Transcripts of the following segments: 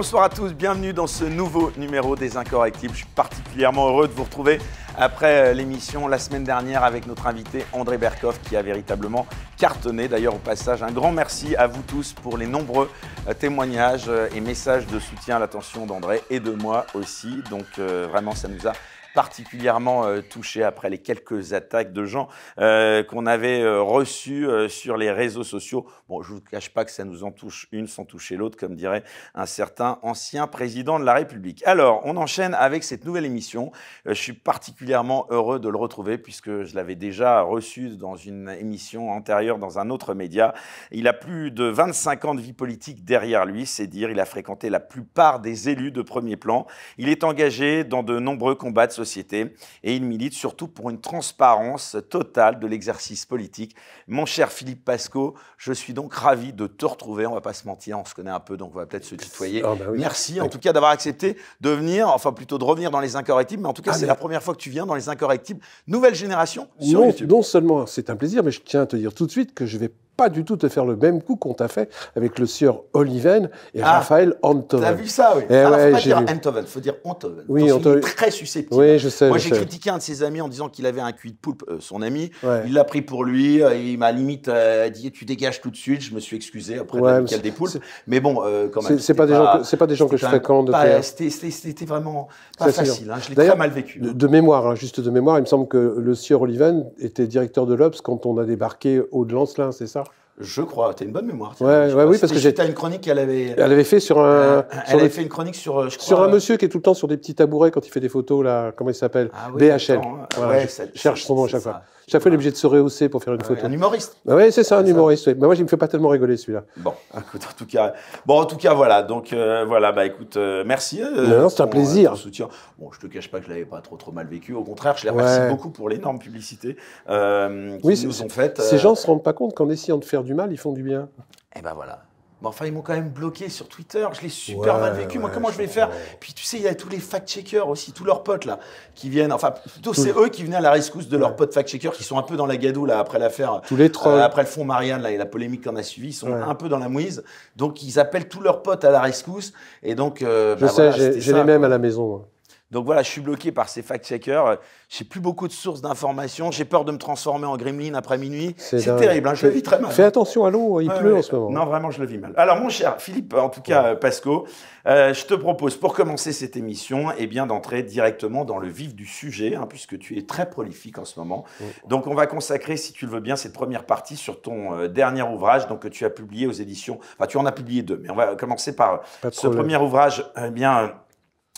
Bonsoir à tous, bienvenue dans ce nouveau numéro des Incorrectibles. Je suis particulièrement heureux de vous retrouver après euh, l'émission la semaine dernière avec notre invité André Berkoff qui a véritablement cartonné. D'ailleurs, au passage, un grand merci à vous tous pour les nombreux euh, témoignages euh, et messages de soutien à l'attention d'André et de moi aussi. Donc, vraiment, ça nous a particulièrement euh, touché après les quelques attaques de gens euh, qu'on avait euh, reçues sur les réseaux sociaux. Bon, je ne vous cache pas que ça nous en touche une sans toucher l'autre, comme dirait un certain ancien président de la République. Alors, on enchaîne avec cette nouvelle émission. je suis particulièrement heureux de le retrouver puisque je l'avais déjà reçu dans une émission antérieure dans un autre média. Il a plus de 25 ans de vie politique derrière lui, c'est dire il a fréquenté la plupart des élus de premier plan. Il est engagé dans de nombreux combats société et il milite surtout pour une transparence totale de l'exercice politique. Mon cher Philippe Pasco, je suis donc ravi de te retrouver. On va pas se mentir, on se connaît un peu, donc on va peut-être se tutoyer. Ah, bah Merci en tout cas d'avoir accepté de venir, enfin plutôt de revenir dans les incorrectibles, mais en tout cas ah, c'est la première fois que tu viens dans les incorrectibles. Nouvelle génération sur YouTube. Non seulement c'est un plaisir, mais je tiens à te dire tout de suite que je vais pas du tout te faire le même coup qu'on t'a fait avec le sieur Oliven et ah, Raphaël Antoven. T'as vu ça, oui. Eh faut pas dire Antoven, faut dire Antoven. Oui, Antoven. très susceptible. Oui, je sais. Moi, j'ai critiqué un de ses amis en disant qu'il avait un cuit de poulpe, euh, son ami. Il l'a pris pour lui. Euh, il m'a limite euh, dit Tu dégages tout de suite. Je me suis excusé après ouais, a des poulpes. Mais bon, quand même. C'est pas, des gens que, pas des gens que je fréquente. C'était vraiment pas facile. Hein. Je l'ai très mal vécu. De, mémoire, hein, juste de mémoire, il me semble que le sieur Oliven était directeur de l'Obs quand on a débarqué au de Lancelin, c'est ça je crois, tu as une bonne mémoire. Ouais, ouais oui, parce que j'ai. une chronique qu'elle avait. Elle avait fait sur un. Euh, euh, elle avait fait une chronique sur. Euh, je crois, sur un monsieur qui est tout le temps sur des petits tabourets quand il fait des photos là. Comment il s'appelle ah, BHL. Hein. je, cherche son nom à chaque fois. Chaque fois, il est obligé de se rehausser pour faire une photo. Un humoriste. Bah oui, c'est ça, un humoriste. Mais bah moi, je me fais pas tellement rigoler celui-là. Bon, écoute, en tout cas, bon, en tout cas, voilà. Donc, euh, voilà, bah écoute, euh, merci. Euh, non, c'est un plaisir. soutien. Bon, je te cache pas que je l'avais pas trop trop mal vécu. Au contraire, je les remercie beaucoup pour l'énorme publicité qu'ils nous ont faite. Ces gens se rendent pas compte qu'en essayant de faire du mal, ils font du bien. Et eh ben voilà. Bah enfin, ils m'ont quand même bloqué sur Twitter. Je l'ai super mal vécu. Moi, comment je, vais faire Puis, tu sais, il y a tous les fact-checkers aussi, tous leurs potes là, qui viennent. Enfin, plutôt, c'est eux qui venaient à la rescousse de leurs potes fact-checkers qui sont un peu dans la gadoue là après l'affaire. Tous les trois. Euh, après le fond Marianne là et la polémique qu'on a suivi, ils sont un peu dans la mouise. Donc, ils appellent tous leurs potes à la rescousse. Et donc, euh, je bah sais, j'ai les mêmes à la maison. Donc voilà, je suis bloqué par ces fact-checkers. J'ai plus beaucoup de sources d'informations. J'ai peur de me transformer en gremlin après minuit. C'est terrible, hein, je le vis très mal. Fais attention à l'eau, il pleut en ce moment. Non, vraiment, je le vis mal. Alors, mon cher Philippe, en tout cas, Pasco, euh, je te propose pour commencer cette émission eh bien d'entrer directement dans le vif du sujet, hein, puisque tu es très prolifique en ce moment. Donc, on va consacrer, si tu le veux bien, cette première partie sur ton euh, dernier ouvrage donc, que tu as publié aux éditions. Enfin, tu en as publié deux, mais on va commencer par ce premier ouvrage. Eh bien,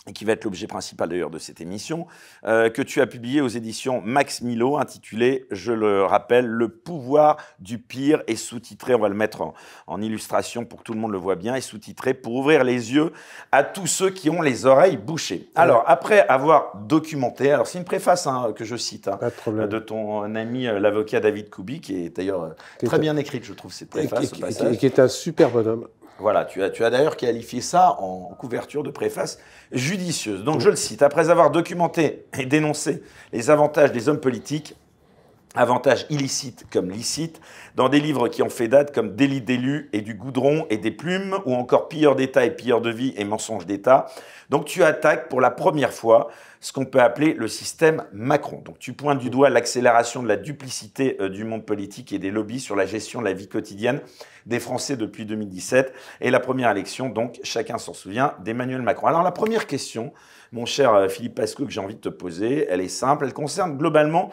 et qui va être l'objet principal d'ailleurs de cette émission, euh, que tu as publié aux éditions Max Milo, intitulé, je le rappelle, Le pouvoir du pire et sous-titré, on va le mettre en, illustration pour que tout le monde le voit bien, et sous-titré pour ouvrir les yeux à tous ceux qui ont les oreilles bouchées. Alors, après avoir documenté, alors c'est une préface hein, que je cite hein, de, ton ami euh, l'avocat David Kubi, qui est d'ailleurs très bien écrite, je trouve, cette préface. Et, et qui est un super bonhomme. Voilà, tu as, tu as d'ailleurs qualifié ça en couverture de préface judicieuse. Donc je le cite, après avoir documenté et dénoncé les avantages des hommes politiques, avantages illicites comme licites, dans des livres qui ont fait date comme Délit d'élu » et du goudron et des plumes, ou encore Pilleur d'État et Pilleur de vie et Mensonges d'État. Donc tu attaques pour la première fois ce qu'on peut appeler le système Macron. Donc tu pointes du doigt l'accélération de la duplicité euh, du monde politique et des lobbies sur la gestion de la vie quotidienne des Français depuis 2017 et la première élection, donc chacun s'en souvient, d'Emmanuel Macron. Alors la première question, mon cher euh, Philippe Pascou, que j'ai envie de te poser, elle est simple, elle concerne globalement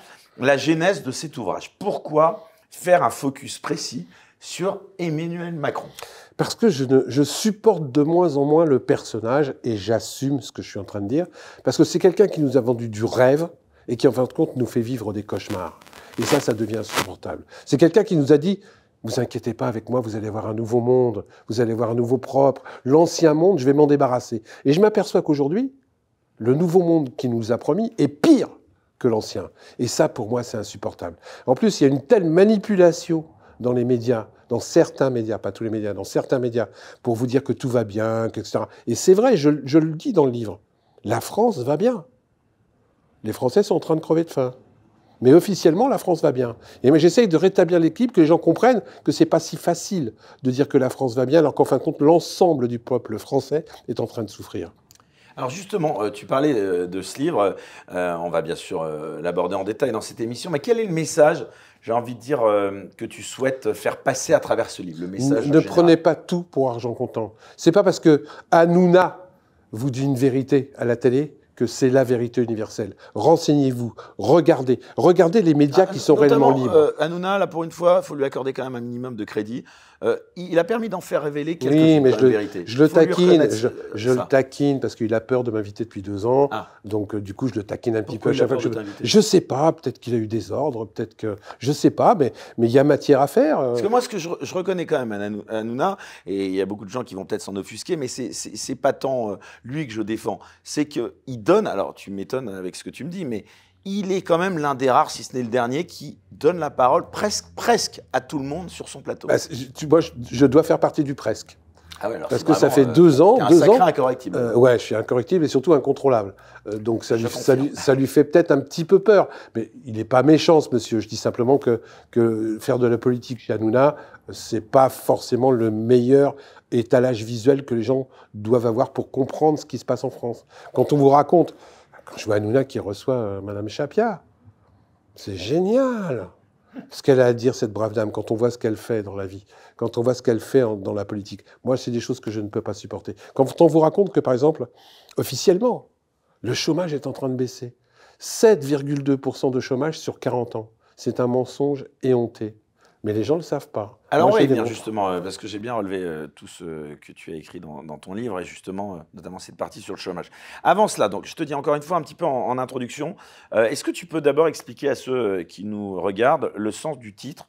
la genèse de cet ouvrage. Pourquoi faire un focus précis sur Emmanuel Macron Parce que je, supporte de moins en moins le personnage et j'assume ce que je suis en train de dire, parce que c'est quelqu'un qui nous a vendu du rêve et qui en fin de compte nous fait vivre des cauchemars. Et ça, ça devient insupportable. C'est quelqu'un qui nous a dit, vous inquiétez pas avec moi, vous allez voir un nouveau monde, vous allez voir un nouveau propre, l'ancien monde, je vais m'en débarrasser. Et je m'aperçois qu'aujourd'hui, le nouveau monde qui nous a promis est pire que l'ancien. Et ça, pour moi, c'est insupportable. En plus, il y a une telle manipulation dans les médias, dans certains médias, pas tous les médias, dans certains médias, pour vous dire que tout va bien, etc. Et c'est vrai, je, le dis dans le livre, la France va bien. Les Français sont en train de crever de faim. Mais officiellement, la France va bien. Et j'essaye de rétablir l'équilibre, que les gens comprennent que c'est pas si facile de dire que la France va bien, alors qu'en fin de compte, l'ensemble du peuple français est en train de souffrir. Alors justement, euh, tu parlais euh, de ce livre, euh, on va bien sûr l'aborder en détail dans cette émission, mais quel est le message j'ai envie de dire que tu souhaites faire passer à travers ce livre, le message. Ne prenez pas tout pour argent comptant. C'est pas parce que Hanouna vous dit une vérité à la télé que c'est la vérité universelle. Renseignez-vous, regardez, regardez les médias ah, qui sont réellement libres. Anuna, Hanouna, là pour une fois, il faut lui accorder quand même un minimum de crédit. Euh, il a permis d'en faire révéler quelques oui, mais je le, vérité. Je le taquine, je, le taquine parce qu'il a peur de m'inviter depuis deux ans. Ah. Donc euh, du coup, je le taquine un petit peu à chaque fois que je. Je sais pas, peut-être qu'il a eu des ordres, peut-être que je sais pas, mais il y a matière à faire. Euh. Parce que moi, ce que je, reconnais quand même à Hanouna, et il y a beaucoup de gens qui vont peut-être s'en offusquer, mais c'est pas tant lui que je défends, c'est que il donne. Alors tu m'étonnes avec ce que tu me dis, mais il est quand même l'un des rares, si ce n'est le dernier, qui donne la parole presque, presque à tout le monde sur son plateau. moi, bah, je, dois faire partie du presque. Ah ouais, alors Parce que ça fait euh, deux ans. Un sacré incorrectible. Euh, ouais, je suis incorrectible et surtout incontrôlable. Euh, donc ça lui, fait peut-être un petit peu peur. Mais il n'est pas méchant, monsieur. Je dis simplement que, faire de la politique chez Hanouna, n'est pas forcément le meilleur étalage visuel que les gens doivent avoir pour comprendre ce qui se passe en France. Quand on vous raconte je vois qui reçoit euh, Madame Chapia, c'est génial ce qu'elle a à dire, cette brave dame, quand on voit ce qu'elle fait dans la vie, quand on voit ce qu'elle fait dans la politique. Moi, c'est des choses que je ne peux pas supporter. Quand on vous raconte que, par exemple, officiellement, le chômage est en train de baisser. 7,2% de chômage sur 40 ans. C'est un mensonge éhonté mais les gens ne le savent pas. Alors oui, bien justement, euh, parce que j'ai bien relevé euh, tout ce que tu as écrit dans, ton livre, et justement, euh, notamment cette partie sur le chômage. Avant cela, donc, je te dis encore une fois un petit peu en, introduction, est-ce que tu peux d'abord expliquer à ceux qui nous regardent le sens du titre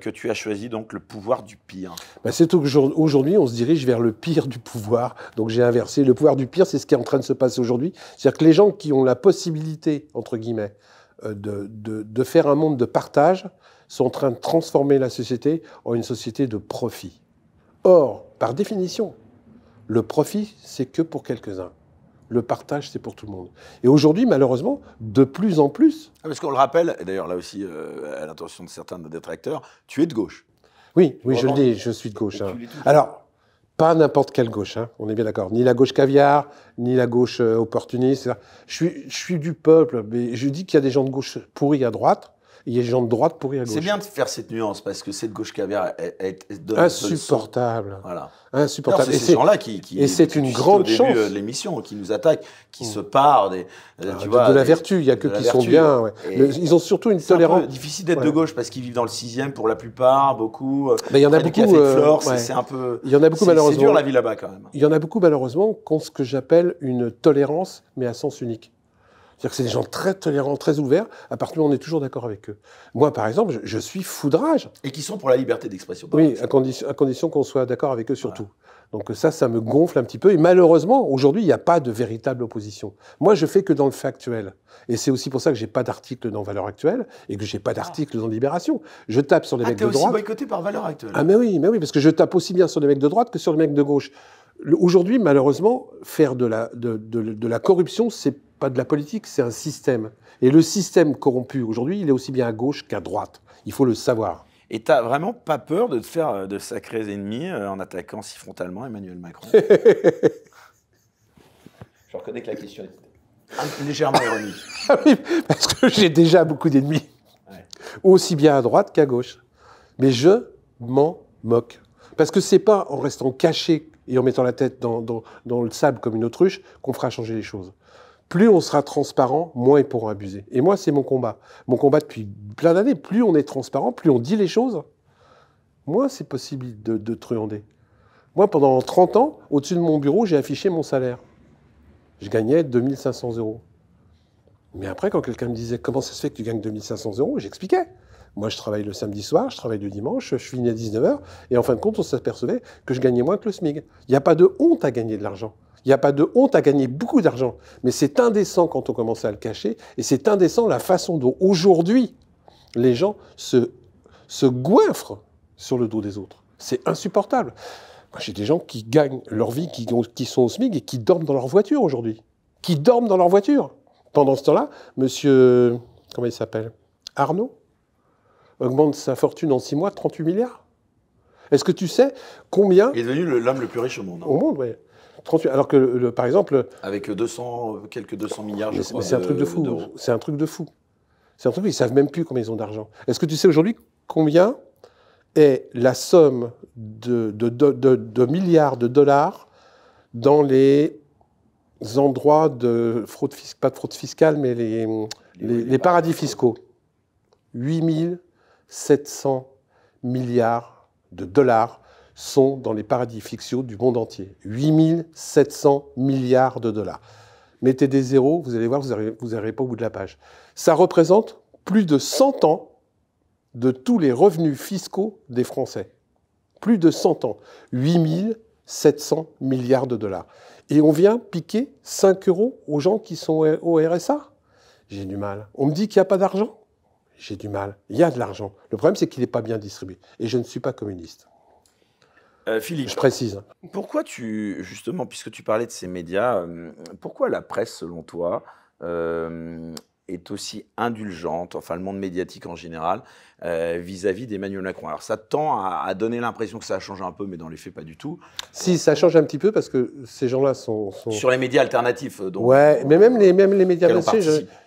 que tu as choisi, donc le pouvoir du pire bah, C'est aujourd'hui, on se dirige vers le pire du pouvoir, donc j'ai inversé. Le pouvoir du pire, c'est ce qui est en train de se passer aujourd'hui, c'est-à-dire que les gens qui ont la possibilité, entre guillemets, de, de, de faire un monde de partage, sont en train de transformer la société en une société de profit. Or, par définition, le profit, c'est que pour quelques-uns. Le partage, c'est pour tout le monde. Et aujourd'hui, malheureusement, de plus en plus. Ah, parce qu'on le rappelle, et d'ailleurs là aussi, euh, à l'intention de certains de détracteurs, tu es de gauche. Oui, oui, je le dis, je suis de gauche. Hein. Alors, pas n'importe quelle gauche, hein, on est bien d'accord. Ni la gauche caviar, ni la gauche euh, opportuniste. Je suis, je suis du peuple, mais je dis qu'il y a des gens de gauche pourris à droite il y a des gens de droite pour y gauche. C'est bien de faire cette nuance parce que cette gauche caviar est insupportable. Voilà. Insupportable. c'est ces gens-là qui, et c'est une grande au début euh, de l'émission qui nous attaquent, qui se parlent, des, ah, tu de, vois, de, la vertu. Il y a que qui sont bien. ils ont surtout une tolérance. difficile d'être de gauche parce qu'ils vivent dans le sixième pour la plupart, beaucoup. Euh, il y en a beaucoup. Euh, c'est un peu. Il y en a beaucoup malheureusement. C'est dur la vie là-bas quand même. Il y en a beaucoup malheureusement qu'on ce que j'appelle une tolérance mais à sens unique. C'est-à-dire que c'est des gens très tolérants, très ouverts, à partir du moment où on est toujours d'accord avec eux. Moi, par exemple, je, suis foudrage. Et qui sont pour la liberté d'expression. Oui, à, condition à condition qu'on soit d'accord avec eux surtout. Donc ça, ça me gonfle un petit peu. Et malheureusement, aujourd'hui, il n'y a pas de véritable opposition. Moi, je fais que dans le factuel. Et c'est aussi pour ça que j'ai pas d'article dans Valeurs Actuelles et que j'ai pas ah. d'article dans Libération. Je tape sur les ah, mecs de aussi es boycotté par Valeurs Actuelles. Ah mais oui, mais oui, parce que je tape aussi bien sur les mecs de droite que sur les mecs de gauche. Aujourd'hui, malheureusement, faire de la, de la corruption, c'est pas de la politique, c'est un système. Et le système corrompu aujourd'hui, il est aussi bien à gauche qu'à droite. Il faut le savoir. Et t'as vraiment pas peur de te faire de sacrés ennemis euh, en attaquant si frontalement Emmanuel Macron Je reconnais que la question est ah, légèrement ironique. Ah oui, parce que j'ai déjà beaucoup d'ennemis, aussi bien à droite qu'à gauche. Mais je m'en moque. Parce que c'est pas en restant caché et en mettant la tête dans, dans le sable comme une autruche qu'on fera changer les choses plus on sera transparent, moins ils pourront abuser. Et moi, c'est mon combat. Mon combat depuis plein d'années. Plus on est transparent, plus on dit les choses, moins c'est possible de, truander. Moi, pendant 30 ans, au-dessus de mon bureau, j'ai affiché mon salaire. Je gagnais 2500 euros. Mais après, quand quelqu'un me disait comment ça se fait que tu gagnes 2500 euros, j'expliquais. Moi, je travaille le samedi soir, je travaille le dimanche, je finis à 19h, et en fin de compte, on s'apercevait que je gagnais moins que le SMIG. Il n'y a pas de honte à gagner de l'argent. Il n'y a pas de honte à gagner beaucoup d'argent. Mais c'est indécent quand on commence à le cacher. Et c'est indécent la façon dont aujourd'hui les gens se, se goinfrent sur le dos des autres. C'est insupportable. j'ai des gens qui gagnent leur vie, qui, sont au SMIG et qui dorment dans leur voiture aujourd'hui. Qui dorment dans leur voiture. Pendant ce temps-là, monsieur, comment il s'appelle Arnaud augmente sa fortune en six mois, 38 milliards. Est-ce que tu sais combien... Il est devenu l'homme le plus riche au monde. Hein. Au monde, oui alors que, par exemple. Avec 200, quelques 200 milliards, je euh, C'est un, truc de fou. C'est un truc de fou. C'est un ils savent même plus combien ils ont d'argent. Est-ce que tu sais aujourd'hui combien est la somme de, de, milliards de dollars dans les endroits de fraude fiscale, pas de fraude fiscale, mais les, les paradis fiscaux 8 700 milliards de dollars sont dans les paradis fictiaux du monde entier. 8 700 milliards de dollars. Mettez des zéros, vous allez voir, vous n'arrivez pas au bout de la page. Ça représente plus de 100 ans de tous les revenus fiscaux des Français. Plus de 100 ans. 8 700 milliards de dollars. Et on vient piquer 5 euros aux gens qui sont au RSA J'ai du mal. On me dit qu'il n'y a pas d'argent J'ai du mal. Il y a de l'argent. Le problème, c'est qu'il n'est pas bien distribué. Et je ne suis pas communiste. Euh, Philippe, je précise. Pourquoi tu, justement, puisque tu parlais de ces médias, euh, pourquoi la presse, selon toi, euh, est aussi indulgente, enfin le monde médiatique en général, vis-à-vis d'Emmanuel Macron. Alors ça tend à, donner l'impression que ça a changé un peu, mais dans les faits pas du tout. Si, ça change un petit peu parce que ces gens-là sont, Sur les médias alternatifs, donc. Ouais, mais même les, même les médias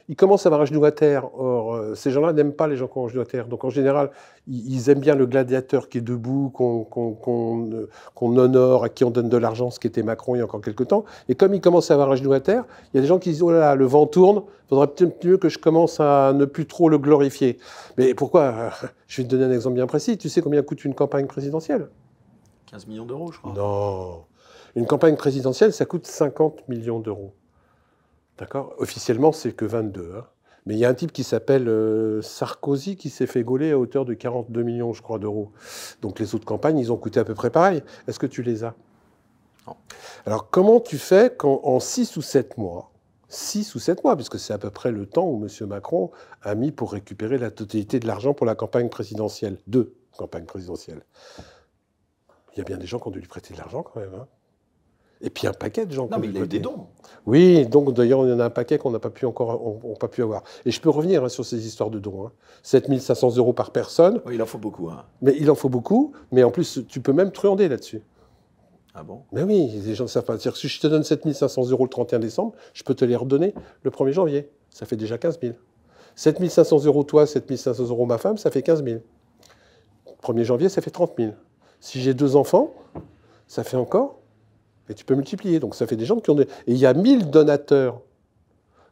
ils commencent à avoir un genou à terre. Or, euh, ces gens-là n'aiment pas les gens qui ont un genou à terre. Donc, en général, ils, aiment bien le gladiateur qui est debout, euh, qu'on honore, à qui on donne de l'argent, ce qui était Macron il y a encore quelques temps. Et comme ils commencent à avoir un genou à terre, il y a des gens qui disent Oh là là, le vent tourne, Il faudrait peut-être mieux que je commence à ne plus trop le glorifier. Mais pourquoi Je vais te donner un exemple bien précis. Tu sais combien coûte une campagne présidentielle 15 millions d'euros, je crois. Non. Une campagne présidentielle, ça coûte 50 millions d'euros. D'accord Officiellement, c'est que 22. Hein. Mais il y a un type qui s'appelle euh, Sarkozy qui s'est fait gauler à hauteur de 42 millions, je crois, d'euros. Donc les autres campagnes, ils ont coûté à peu près pareil. Est-ce que tu les as Non. Alors comment tu fais quand en 6 ou 7 mois, 6 ou 7 mois, puisque c'est à peu près le temps où M. Macron a mis pour récupérer la totalité de l'argent pour la campagne présidentielle, deux campagnes présidentielles. Il y a bien des gens qui ont dû lui prêter de l'argent quand même. Hein et puis un paquet de gens. Non, mais il a eu des dons. Oui, donc d'ailleurs, il y en a un paquet qu'on n'a pas pu encore on, pas pu avoir. Et je peux revenir hein, sur ces histoires de dons. 7 hein. 7500 euros par personne. il en faut beaucoup. Hein. Mais il en faut beaucoup, mais en plus, tu peux même truander là-dessus. Ah bon Mais oui, les gens ne savent pas. dire si je te donne 7500 euros le 31 décembre, je peux te les redonner le 1er janvier. Ça fait déjà 15 000. 7500 euros toi, 7500 euros ma femme, ça fait 15 000. 1er janvier, ça fait 30 000. Si j'ai deux enfants, ça fait encore et tu peux multiplier. Donc ça fait des gens qui ont... Des... Et il y a 1000 donateurs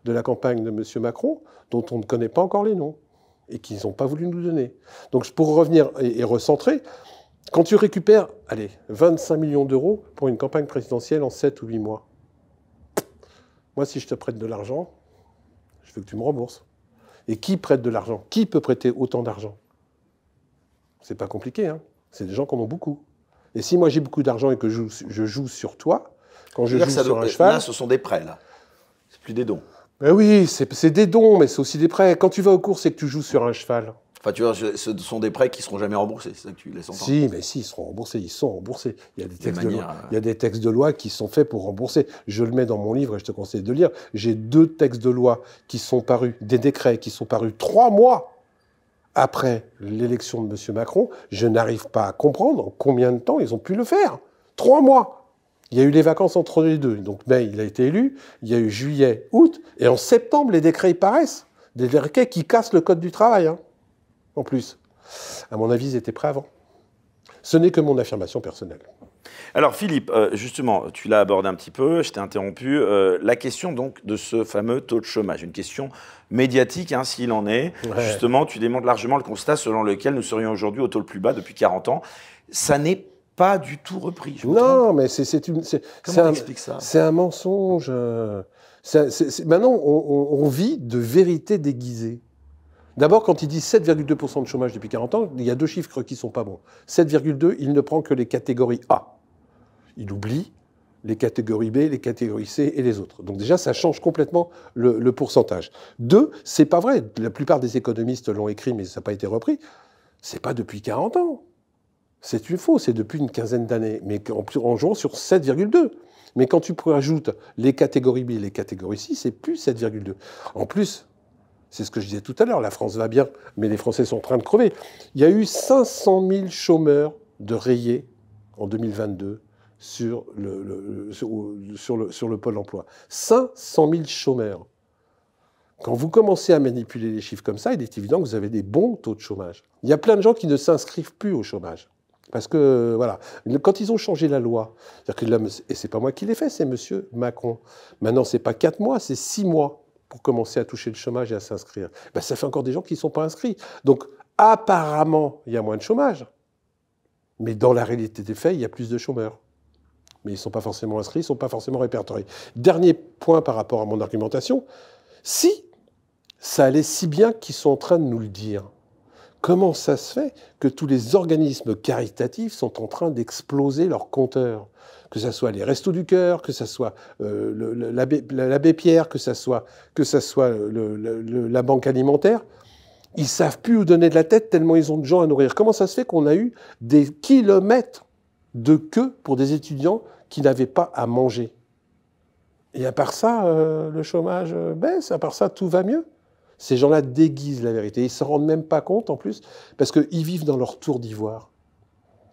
de la campagne de M. Macron dont on ne connaît pas encore les noms et qu'ils n'ont pas voulu nous donner. Donc pour revenir et, recentrer, quand tu récupères, allez, 25 millions d'euros pour une campagne présidentielle en 7 ou 8 mois, moi si je te prête de l'argent, je veux que tu me rembourses. Et qui prête de l'argent Qui peut prêter autant d'argent C'est pas compliqué, hein c'est des gens qui en ont beaucoup. Et si moi j'ai beaucoup d'argent et que je, joue sur toi, quand je joue ça sur un cheval. Là, ce sont des prêts, là. C'est plus des dons. Ben oui, c'est des dons, mais c'est aussi des prêts. Quand tu vas aux courses et que tu joues sur un cheval. Enfin, tu vois, ce sont des prêts qui seront jamais remboursés, c'est ça que tu laisses entendre. Si, mais si, ils seront remboursés, ils sont remboursés. Il y a des, textes, de loi, euh. il y a des textes de loi qui sont faits pour rembourser. Je le mets dans mon livre et je te conseille de lire. J'ai deux textes de loi qui sont parus, des décrets qui sont parus trois mois après l'élection de M. Macron, je n'arrive pas à comprendre en combien de temps ils ont pu le faire. Trois mois. Il y a eu les vacances entre les deux. Donc mai, il a été élu. Il y a eu juillet, août. Et en septembre, les décrets paraissent. Des décrets qui cassent le code du travail, hein, en plus. À mon avis, ils étaient prêts avant. Ce n'est que mon affirmation personnelle. Alors Philippe, euh, justement, tu l'as abordé un petit peu, je t'ai interrompu, euh, la question donc de ce fameux taux de chômage, une question médiatique hein, s'il en est. Justement, tu démontres largement le constat selon lequel nous serions aujourd'hui au taux le plus bas depuis 40 ans. Ça n'est pas du tout repris. non, mais c'est une. un, C'est un mensonge. Euh, maintenant, on vit de vérité déguisée. D'abord, quand il dit 7,2% de chômage depuis 40 ans, il y a deux chiffres qui ne sont pas bons. 7,2, il ne prend que les catégories A. Il oublie les catégories B, les catégories C et les autres. Donc déjà, ça change complètement le, pourcentage. Deux, c'est pas vrai. La plupart des économistes l'ont écrit, mais ça n'a pas été repris. C'est pas depuis 40 ans. C'est une fausse, c'est depuis une quinzaine d'années, mais en, jouant sur 7,2. Mais quand tu ajoutes les catégories B et les catégories C, c'est plus 7,2. En plus, c'est ce que je disais tout à l'heure, la France va bien, mais les Français sont en train de crever. Il y a eu 500 000 chômeurs de rayés en 2022 sur le, sur, le, sur le pôle emploi. 500 000 chômeurs. Quand vous commencez à manipuler les chiffres comme ça, il est évident que vous avez des bons taux de chômage. Il y a plein de gens qui ne s'inscrivent plus au chômage. Parce que, voilà, quand ils ont changé la loi, que ce et c'est pas moi qui l'ai fait, c'est M. Macron. Maintenant, ce n'est pas 4 mois, c'est 6 mois pour commencer à toucher le chômage et à s'inscrire ben, Ça fait encore des gens qui ne sont pas inscrits. Donc apparemment, il y a moins de chômage. Mais dans la réalité des faits, il y a plus de chômeurs. Mais ils ne sont pas forcément inscrits, ils ne sont pas forcément répertoriés. Dernier point par rapport à mon argumentation, si ça allait si bien qu'ils sont en train de nous le dire, comment ça se fait que tous les organismes caritatifs sont en train d'exploser leurs compteurs Que ce soit les Restos du Cœur, que ce soit euh, l'abbé Pierre, que ce soit, que ça soit euh, la Banque alimentaire, ils savent plus où donner de la tête tellement ils ont de gens à nourrir. Comment ça se fait qu'on a eu des kilomètres de queue pour des étudiants qui n'avaient pas à manger Et à part ça, euh, le chômage baisse, à part ça, tout va mieux. Ces gens-là déguisent la vérité. Ils ne s'en rendent même pas compte en plus, parce qu'ils vivent dans leur tour d'ivoire.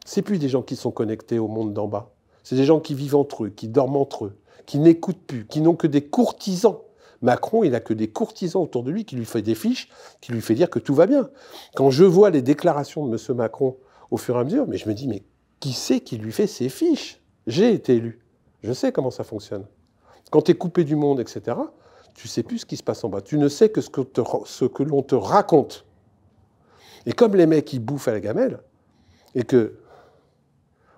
Ce plus des gens qui sont connectés au monde d'en bas. C'est des gens qui vivent entre eux, qui dorment entre eux, qui n'écoutent plus, qui n'ont que des courtisans. Macron, il n'a que des courtisans autour de lui qui lui font des fiches, qui lui fait dire que tout va bien. Quand je vois les déclarations de M. Macron au fur et à mesure, mais je me dis, mais qui c'est qui lui fait ces fiches J'ai été élu. Je sais comment ça fonctionne. Quand tu es coupé du monde, etc., tu sais plus ce qui se passe en bas. Tu ne sais que ce que, l'on te raconte. Et comme les mecs, ils bouffent à la gamelle, et que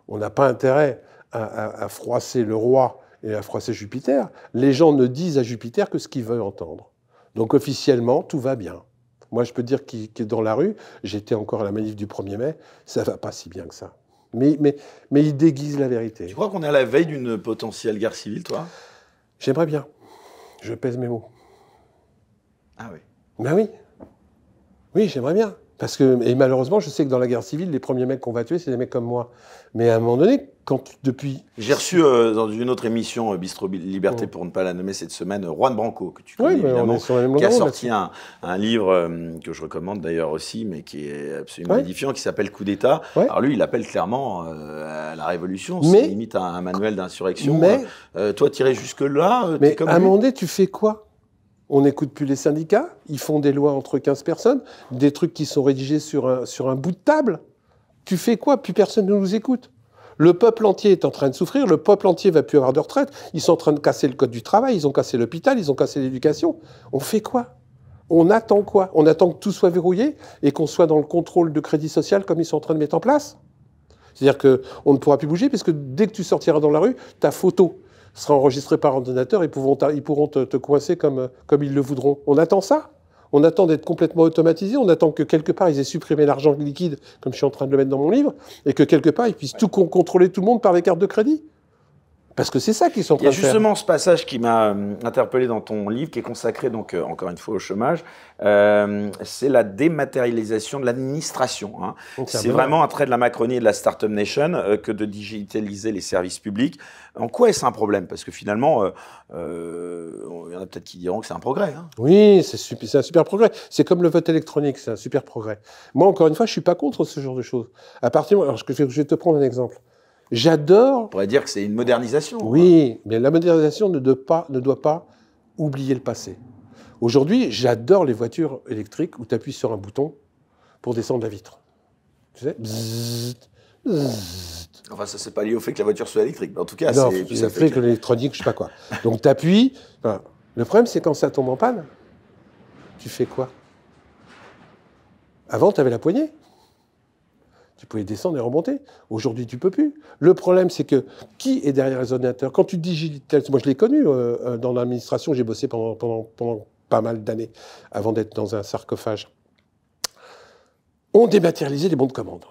on n'a pas intérêt à, froisser le roi et à froisser Jupiter, les gens ne disent à Jupiter que ce qu'ils veulent entendre. Donc officiellement, tout va bien. Moi, je peux dire que dans la rue, j'étais encore à la manif du 1er mai, ça va pas si bien que ça. Mais, mais, mais ils déguisent la vérité. Tu crois qu'on est à la veille d'une potentielle guerre civile, toi J'aimerais bien. Je pèse mes mots. Ah oui Ben oui. Oui, j'aimerais bien. Parce que, et malheureusement, je sais que dans la guerre civile, les premiers mecs qu'on va tuer, c'est des mecs comme moi. Mais à un moment donné, quand depuis. J'ai reçu euh, dans une autre émission, euh, Bistro Liberté, mm. pour ne pas la nommer cette semaine, euh, Juan Branco, que tu connais qui a sorti un, un, livre que je recommande d'ailleurs aussi, mais qui est absolument édifiant, qui s'appelle Coup d'État. Alors lui, il appelle clairement à la révolution, c'est limite un, un manuel d'insurrection. Mais toi, tiré jusque-là, Mais comme à un moment donné, tu fais quoi on n'écoute plus les syndicats, ils font des lois entre 15 personnes, des trucs qui sont rédigés sur un, sur un bout de table. Tu fais quoi Plus personne ne nous écoute. Le peuple entier est en train de souffrir, le peuple entier va plus avoir de retraite, ils sont en train de casser le code du travail, ils ont cassé l'hôpital, ils ont cassé l'éducation. On fait quoi On attend quoi On attend que tout soit verrouillé et qu'on soit dans le contrôle de crédit social comme ils sont en train de mettre en place C'est-à-dire qu'on ne pourra plus bouger puisque dès que tu sortiras dans la rue, ta photo, sera enregistré par ordinateur, ils pourront, ils pourront te, coincer comme, comme ils le voudront. On attend ça on attend d'être complètement automatisé, on attend que quelque part ils aient supprimé l'argent liquide, comme je suis en train de le mettre dans mon livre, et que quelque part ils puissent tout contrôler tout le monde par les cartes de crédit. Parce que c'est ça qu'ils sont en Il y a justement ce passage qui m'a euh, interpellé dans ton livre, qui est consacré donc euh, encore une fois au chômage. Euh, c'est la dématérialisation de l'administration. Hein. Ah c'est bah vraiment un trait de la Macronie et de la start-up Nation que de digitaliser les services publics. En quoi est-ce un problème Parce que finalement, il y en a peut-être qui diront que c'est un progrès. Hein. Oui, c'est un super progrès. C'est comme le vote électronique, c'est un super progrès. Moi, encore une fois, je suis pas contre ce genre de choses. À partir, alors je vais te prendre un exemple. J'adore. On pourrait dire que c'est une modernisation. Oui, mais la modernisation ne doit pas, ne doit pas oublier le passé. Aujourd'hui, j'adore les voitures électriques où tu appuies sur un bouton pour descendre la vitre. Tu sais Enfin, ça, c'est pas lié au fait que la voiture soit électrique, mais en tout cas, c'est. fait que... l'électronique, je sais pas quoi. Donc, tu appuies. le problème, c'est quand ça tombe en panne, tu fais quoi Avant, tu avais la poignée. Tu pouvais descendre et remonter. Aujourd'hui, tu peux plus. Le problème, c'est que qui est derrière les ordinateurs Quand tu digitales, moi je l'ai connu euh, euh, dans l'administration, j'ai bossé pendant, pas mal d'années avant d'être dans un sarcophage. On dématérialisait les bons de commande.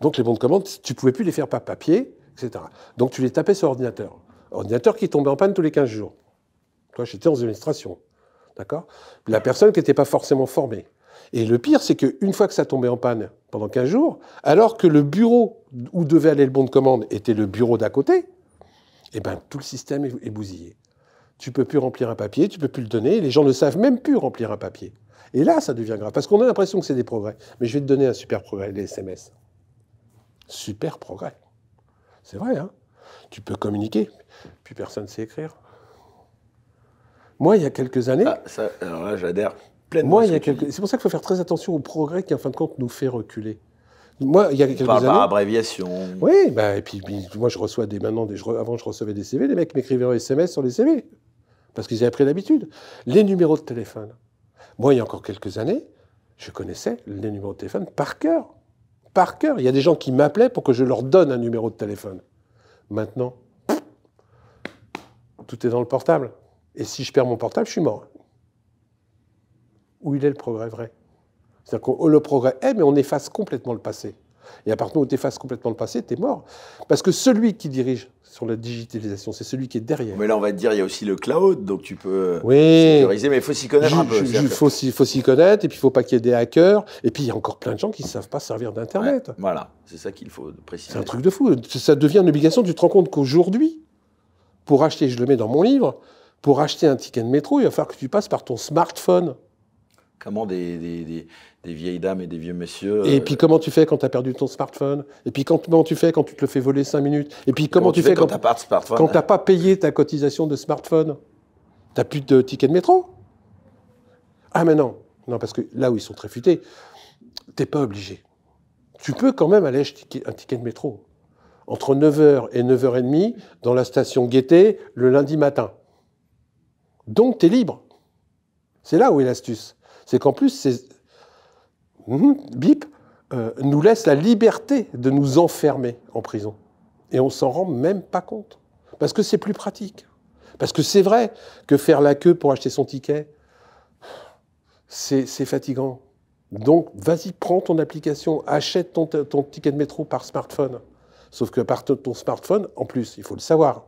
Donc les bons de commande, tu pouvais plus les faire par papier, etc. Donc tu les tapais sur ordinateur. Ordinateur qui tombait en panne tous les 15 jours. Toi, j'étais en administration. D'accord La personne qui n'était pas forcément formée. Et le pire, c'est qu'une fois que ça tombait en panne pendant 15 jours, alors que le bureau où devait aller le bon de commande était le bureau d'à côté, eh ben, tout le système est bousillé. Tu peux plus remplir un papier, tu peux plus le donner, les gens ne savent même plus remplir un papier. Et là, ça devient grave, parce qu'on a l'impression que c'est des progrès. Mais je vais te donner un super progrès, les SMS. Super progrès. C'est vrai, hein Tu peux communiquer, puis personne ne sait écrire. Moi, il y a quelques années... Ah, alors là, j'adhère. C'est pour ça qu'il faut faire très attention au progrès qui, en fin de compte, nous fait reculer. Moi, il y a quelques années. abréviation. Oui, bah, et puis, moi, je reçois des. Maintenant, avant, je recevais des CV, les mecs m'écrivaient en SMS sur les CV. Parce qu'ils avaient pris l'habitude. Les numéros de téléphone. Moi, il y a encore quelques années, je connaissais les numéros de téléphone par cœur. Par cœur. Il y a des gens qui m'appelaient pour que je leur donne un numéro de téléphone. Maintenant, tout est dans le portable. Et si je perds mon portable, je suis mort où il est le progrès vrai. C'est-à-dire que le progrès est, mais on efface complètement le passé. Et à partir où tu effaces complètement le passé, tu es mort. Parce que celui qui dirige sur la digitalisation, c'est celui qui est derrière. Mais là, on va te dire, il y a aussi le cloud, donc tu peux euh, oui. sécuriser, mais il faut s'y connaître un peu. Il faut, faut s'y connaître, et puis il ne faut pas qu'il y ait des hackers, et puis il y a encore plein de gens qui ne savent pas servir d'Internet. voilà, c'est ça qu'il faut préciser. C'est un truc de fou. Ça devient une obligation. Tu te rends compte qu'aujourd'hui, pour acheter, je le mets dans mon livre, pour acheter un ticket de métro, il va falloir que tu passes par ton smartphone. Comment des, vieilles dames et des vieux messieurs. Et euh, puis comment tu fais quand tu as perdu ton smartphone Et puis comment tu fais quand tu te le fais voler 5 minutes Et puis comment, tu, fais, quand tu n'as pas de smartphone Quand t'as pas payé ta cotisation de smartphone Tu n'as plus de ticket de métro Ah mais non, non parce que là où ils sont très futés, tu n'es pas obligé. Tu peux quand même aller acheter un ticket de métro entre 9h et 9h30 dans la station Gaieté le lundi matin. Donc tu es libre. C'est là où est l'astuce c'est qu'en plus, ces... Mhm, bip, euh, nous laisse la liberté de nous enfermer en prison. Et on s'en rend même pas compte. Parce que c'est plus pratique. Parce que c'est vrai que faire la queue pour acheter son ticket, c'est fatigant. Donc, vas-y, prends ton application, achète ton, ton, ticket de métro par smartphone. Sauf que par ton smartphone, en plus, il faut le savoir.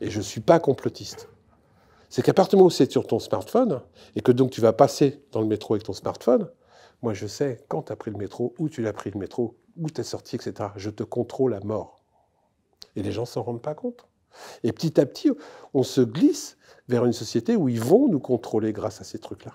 Et je ne suis pas complotiste c'est qu'à partir du moment où c'est sur ton smartphone, et que donc tu vas passer dans le métro avec ton smartphone, moi je sais quand tu as pris le métro, où tu l'as pris le métro, où tu es sorti, etc. Je te contrôle à mort. Et les gens ne s'en rendent pas compte. Et petit à petit, on se glisse vers une société où ils vont nous contrôler grâce à ces trucs-là.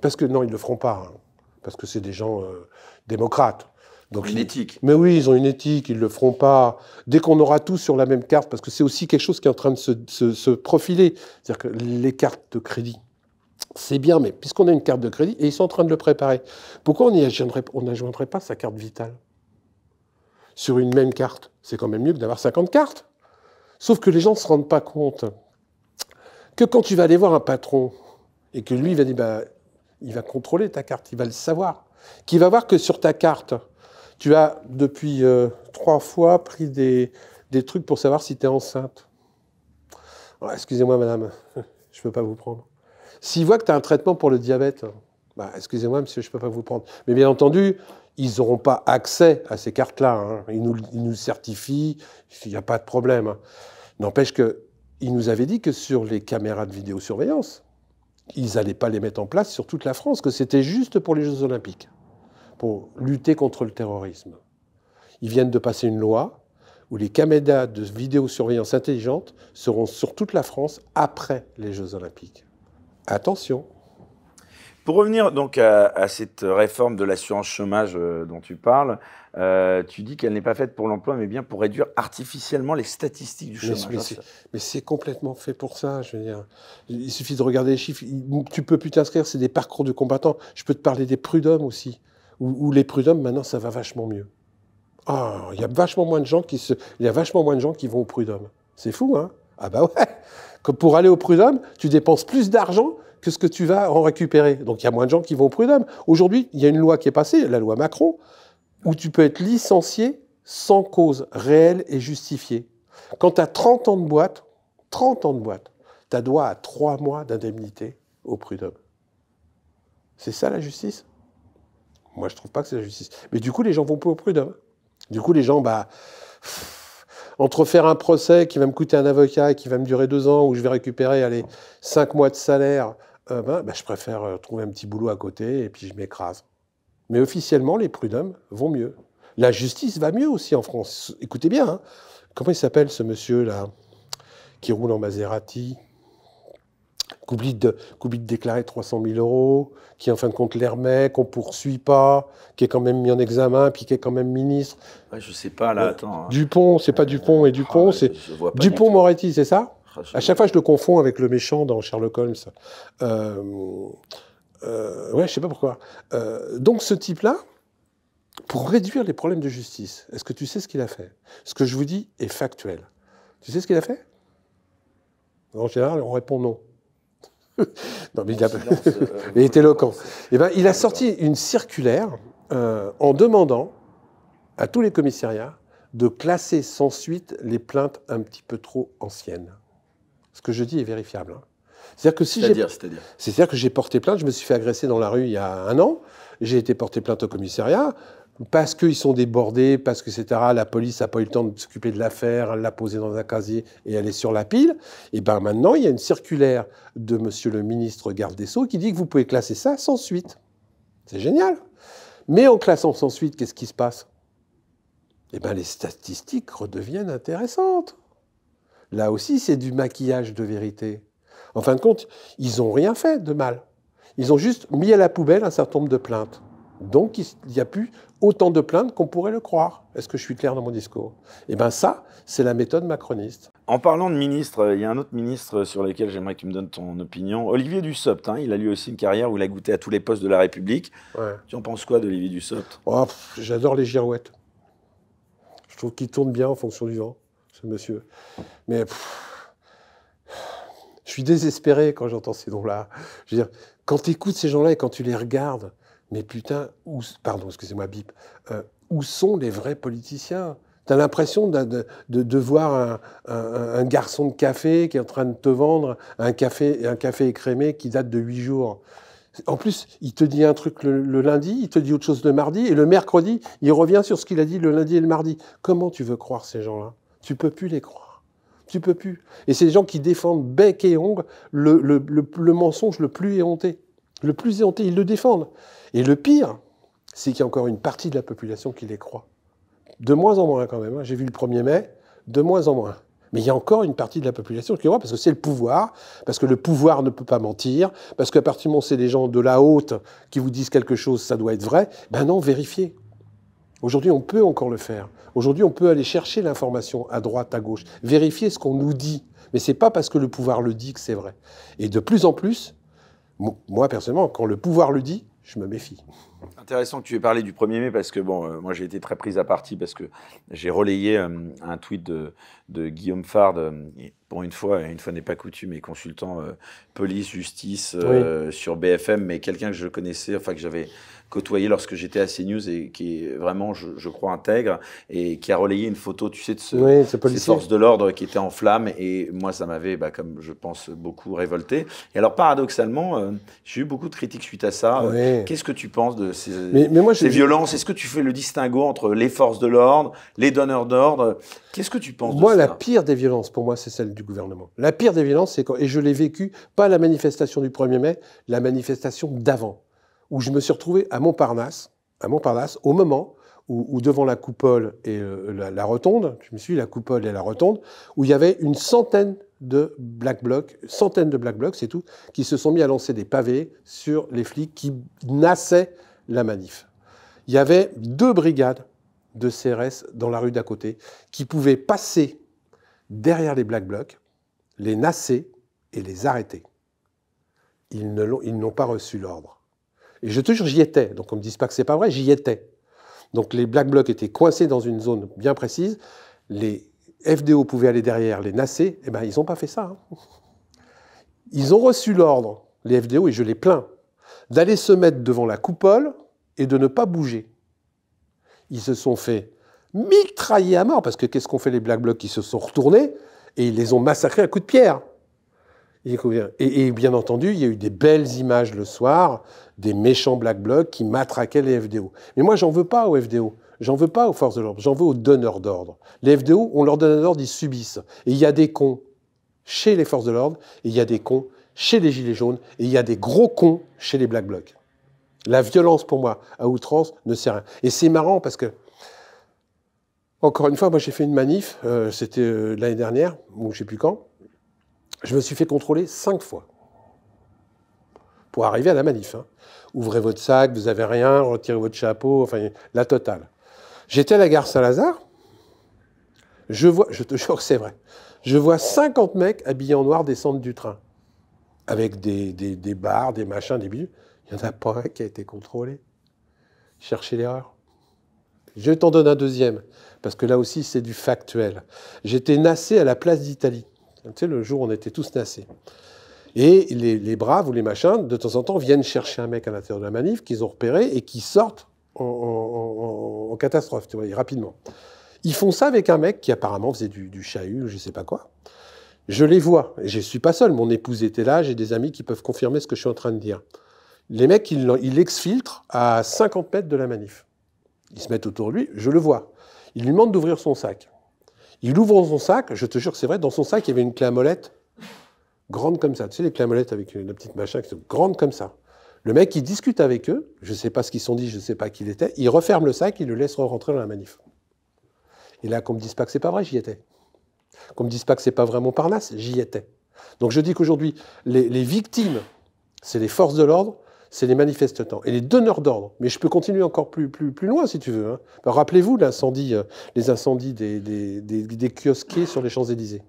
Parce que non, ils ne le feront pas, hein. parce que c'est des gens euh, démocrates une éthique. Mais oui, ils ont une éthique, ils ne le feront pas. Dès qu'on aura tout sur la même carte, parce que c'est aussi quelque chose qui est en train de se, profiler. C'est-à-dire que les cartes de crédit, c'est bien, mais puisqu'on a une carte de crédit, et ils sont en train de le préparer, pourquoi on n'ajoindrait pas sa carte vitale sur une même carte C'est quand même mieux que d'avoir 50 cartes. Sauf que les gens ne se rendent pas compte que quand tu vas aller voir un patron et que lui, il va, dire, bah, il va contrôler ta carte, il va le savoir, qu'il va voir que sur ta carte, tu as, depuis euh, trois fois, pris des, trucs pour savoir si tu es enceinte. excusez-moi, madame, je ne peux pas vous prendre. S'ils voient que tu as un traitement pour le diabète, bah, excusez-moi, monsieur, je ne peux pas vous prendre. Mais bien entendu, ils n'auront pas accès à ces cartes-là. Hein. Ils, nous, ils, nous, certifient, il n'y a pas de problème. N'empêche qu'ils nous avaient dit que sur les caméras de vidéosurveillance, ils n'allaient pas les mettre en place sur toute la France, que c'était juste pour les Jeux Olympiques pour lutter contre le terrorisme. Ils viennent de passer une loi où les caméras de vidéosurveillance intelligente seront sur toute la France après les Jeux Olympiques. Attention pour revenir donc à, cette réforme de l'assurance chômage euh, dont tu parles, euh, tu dis qu'elle n'est pas faite pour l'emploi, mais bien pour réduire artificiellement les statistiques du chômage. Mais, c'est complètement fait pour ça. Je veux dire, il suffit de regarder les chiffres. Tu peux plus t'inscrire, c'est des parcours de combattants. Je peux te parler des prud'hommes aussi où, les prud'hommes, maintenant, ça va vachement mieux. Ah, il y a vachement moins de gens qui se, il y a vachement moins de gens qui vont au prud'homme. C'est fou, hein Ah bah ouais. Comme pour aller au prud'homme, tu dépenses plus d'argent que ce que tu vas en récupérer. Donc il y a moins de gens qui vont au prud'homme. Aujourd'hui, il y a une loi qui est passée, la loi Macron, où tu peux être licencié sans cause réelle et justifiée. Quand tu as 30 ans de boîte, 30 ans de boîte, tu as droit à 3 mois d'indemnité au prud'homme. C'est ça la justice moi, je trouve pas que c'est la justice. Mais du coup, les gens vont plus au prud'homme. Du coup, les gens, bah, entre faire un procès qui va me coûter un avocat et qui va me durer deux ans, où je vais récupérer, allez, cinq mois de salaire, euh, ben, bah, je préfère euh, trouver un petit boulot à côté et puis je m'écrase. Mais officiellement, les prud'hommes vont mieux. La justice va mieux aussi en France. Écoutez bien, hein, comment il s'appelle ce monsieur-là qui roule en Maserati qu'oublie de, déclarer 300 000 euros, qui en fin de compte l'ermet, qu'on ne poursuit pas, qui est quand même mis en examen, puis qui est quand même ministre. je sais pas, là, euh, attends. Hein. Dupont, c'est pas Dupont et Dupont, ah, c'est Dupont-Moretti, c'est ça ah, À chaque fois, je le confonds avec le méchant dans Sherlock Holmes. Euh, euh, ouais, je sais pas pourquoi. donc ce type-là, pour réduire les problèmes de justice, est-ce que tu sais ce qu'il a fait Ce que je vous dis est factuel. Tu sais ce qu'il a fait En général, on répond non. non, mais il, a... Euh, est éloquent. Eh ben, il a sorti une circulaire euh, en demandant à tous les commissariats de classer sans suite les plaintes un petit peu trop anciennes. Ce que je dis est vérifiable. Hein. C'est-à-dire que si c'est-à-dire que j'ai porté plainte, je me suis fait agresser dans la rue il y a un an, j'ai été porté plainte au commissariat parce qu'ils sont débordés, parce que, la police n'a pas eu le temps de s'occuper de l'affaire, elle l'a posée dans un casier et elle est sur la pile, et eh bien maintenant, il y a une circulaire de monsieur le ministre garde des Sceaux qui dit que vous pouvez classer ça sans suite. C'est génial. Mais en classant sans suite, qu'est-ce qui se passe Eh bien, les statistiques redeviennent intéressantes. Là aussi, c'est du maquillage de vérité. En fin de compte, ils n'ont rien fait de mal. Ils ont juste mis à la poubelle un certain nombre de plaintes. Donc, il n'y a plus autant de plaintes qu'on pourrait le croire. Est-ce que je suis clair dans mon discours Eh bien, ça, c'est la méthode macroniste. En parlant de ministre, il y a un autre ministre sur lequel j'aimerais que tu me donnes ton opinion. Olivier Dussopt, hein, il a eu aussi une carrière où il a goûté à tous les postes de la République. Tu en penses quoi d'Olivier Dussopt oh, J'adore les girouettes. Je trouve qu'il tourne bien en fonction du vent, ce monsieur. Mais je suis désespéré quand j'entends ces noms-là. Je veux dire, quand tu écoutes ces gens-là et quand tu les regardes, mais putain, où, pardon, excusez-moi, Bip, euh, où sont les vrais politiciens T'as l'impression de, de, de, voir un, un, garçon de café qui est en train de te vendre un café, un café écrémé qui date de 8 jours. En plus, il te dit un truc le, lundi, il te dit autre chose le mardi, et le mercredi, il revient sur ce qu'il a dit le lundi et le mardi. Comment tu veux croire ces gens-là Tu peux plus les croire tu peux plus. Et c'est des gens qui défendent bec et ongle le, le, le, le, mensonge le plus éhonté. Le plus éhonté, ils le défendent. Et le pire, c'est qu'il y a encore une partie de la population qui les croit. De moins en moins quand même. Hein. J'ai vu le 1er mai, de moins en moins. Mais il y a encore une partie de la population qui croit parce que c'est le pouvoir, parce que le pouvoir ne peut pas mentir, parce qu'à partir du moment où c'est des gens de la haute qui vous disent quelque chose, ça doit être vrai. Ben non, vérifiez. Aujourd'hui, on peut encore le faire. Aujourd'hui, on peut aller chercher l'information à droite, à gauche, vérifier ce qu'on nous dit. Mais c'est pas parce que le pouvoir le dit que c'est vrai. Et de plus en plus, moi personnellement, quand le pouvoir le dit, je me méfie. Intéressant que tu aies parlé du 1er mai parce que bon, euh, moi j'ai été très prise à partie parce que j'ai relayé euh, un tweet de, Guillaume Fard, euh, pour une fois, une fois n'est pas coutume, et consultant police, justice sur BFM, mais quelqu'un que je connaissais, enfin que j'avais côtoyé lorsque j'étais à CNews et qui est vraiment, je, crois, intègre et qui a relayé une photo, tu sais, de ce, ces forces de l'ordre qui étaient en flammes. Et moi, ça m'avait, bah, comme je pense, beaucoup révolté. Et alors, paradoxalement, euh, j'ai eu beaucoup de critiques suite à ça. Euh, qu'est-ce que tu penses de ces, violences Est-ce que tu fais le distinguo entre les forces de l'ordre, les donneurs d'ordre Qu'est-ce que tu penses Moi, de ça la pire des violences, pour moi, c'est celle du gouvernement. La pire des violences, c'est quand, et je l'ai vécu, pas la manifestation du 1er mai, la manifestation d'avant où je me suis retrouvé à Montparnasse, à Montparnasse au moment où, devant la coupole et euh, la, la, rotonde, je me suis dit, la coupole et la rotonde, où il y avait une centaine de black blocs, centaines de black blocs, c'est tout, qui se sont mis à lancer des pavés sur les flics qui nassaient la manif. Il y avait deux brigades de CRS dans la rue d'à côté qui pouvaient passer derrière les black blocs, les nasser et les arrêter. Ils n'ont pas reçu l'ordre. Et je te jure, j'y étais. Donc on ne me dit pas que c'est pas vrai, j'y étais. Donc les Black Blocs étaient coincés dans une zone bien précise. Les FDO pouvaient aller derrière, les nasser, eh bien ils n'ont pas fait ça. Hein. Ils ont reçu l'ordre, les FDO, et je les plains, d'aller se mettre devant la coupole et de ne pas bouger. Ils se sont fait mitrailler à mort, parce que qu'est-ce qu'ont fait les Black Blocs qui se sont retournés et ils les ont massacrés à coups de pierre. Et, et, bien entendu, il y a eu des belles images le soir, des méchants Black Blocs qui matraquaient les FDO. Mais moi, j'en veux pas aux FDO. J'en veux pas aux forces de l'ordre. J'en veux aux donneurs d'ordre. Les FDO, on leur donne l'ordre, ils subissent. Et il y a des cons chez les forces de l'ordre, et il y a des cons chez les Gilets jaunes, et il y a des gros cons chez les Black Blocs. La violence, pour moi, à outrance, ne sert à rien. Et c'est marrant parce que encore une fois, moi j'ai fait une manif, euh, c'était euh, l'année dernière, ou je ne sais plus quand, je me suis fait contrôler cinq fois pour arriver à la manif. Hein. Ouvrez votre sac, vous avez rien, retirez votre chapeau, enfin, la totale. J'étais à la gare Saint-Lazare, je vois, je te jure, c'est vrai, je vois 50 mecs habillés en noir descendre du train, avec des, barres, des bars, des machins, des bidules. Il n'y en a pas un qui a été contrôlé. Cherchez l'erreur. Je t'en donne un deuxième, parce que là aussi, c'est du factuel. J'étais nassé à la place d'Italie. Tu sais, le jour où on était tous nassés. Et les, braves ou les machins, de temps en temps, viennent chercher un mec à l'intérieur de la manif qu'ils ont repéré et qui sortent en, catastrophe, tu vois, rapidement. Ils font ça avec un mec qui apparemment faisait du, du chahut, je ne sais pas quoi. Je les vois, et je suis pas seul, mon épouse était là, j'ai des amis qui peuvent confirmer ce que je suis en train de dire. Les mecs, ils, l'exfiltrent à 50 mètres de la manif. Ils se mettent autour de lui, je le vois. Il lui demande d'ouvrir son sac. Il ouvre son sac, je te jure que c'est vrai, dans son sac, il y avait une clé à grande comme ça. Tu sais, les clés avec une petite machin qui sont grandes comme ça. Le mec, il discute avec eux, je ne sais pas ce qu'ils sont dit, je ne sais pas qui il était, il referme le sac, il le laisse rentrer dans la manif. Et là, qu'on me dise pas que c'est pas vrai, j'y étais. Qu'on me dise pas que c'est pas vraiment Parnasse, j'y étais. Donc je dis qu'aujourd'hui, les victimes, c'est les forces de l'ordre, c'est les manifestants et les donneurs d'ordre. Mais je peux continuer encore plus, plus, plus loin si tu veux. Hein. Bah, rappelez-vous l'incendie, euh, les incendies des, des, des, sur les Champs-Élysées.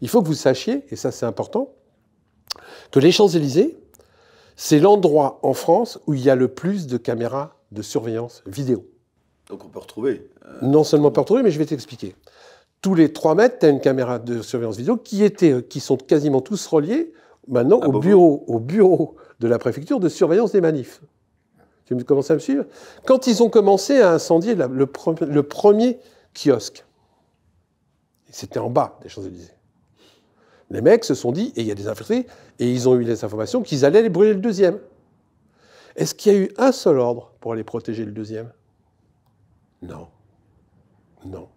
Il faut que vous sachiez, et ça c'est important, que les Champs-Élysées, c'est l'endroit en France où il y a le plus de caméras de surveillance vidéo. Donc on peut retrouver. Euh, non seulement on peut retrouver, mais je vais t'expliquer. Tous les 3 mètres, tu as une caméra de surveillance vidéo qui, était, euh, qui sont quasiment tous reliés maintenant ah au, bah bureau, au bureau de la préfecture de surveillance des manifs. Tu commences à me suivre Quand ils ont commencé à incendier le, premier kiosque, c'était en bas des Champs-Élysées. Les mecs se sont dit, et il y a des infiltrés, et ils ont eu les informations qu'ils allaient les brûler le deuxième. Est-ce qu'il y a eu un seul ordre pour aller protéger le deuxième Non. Non.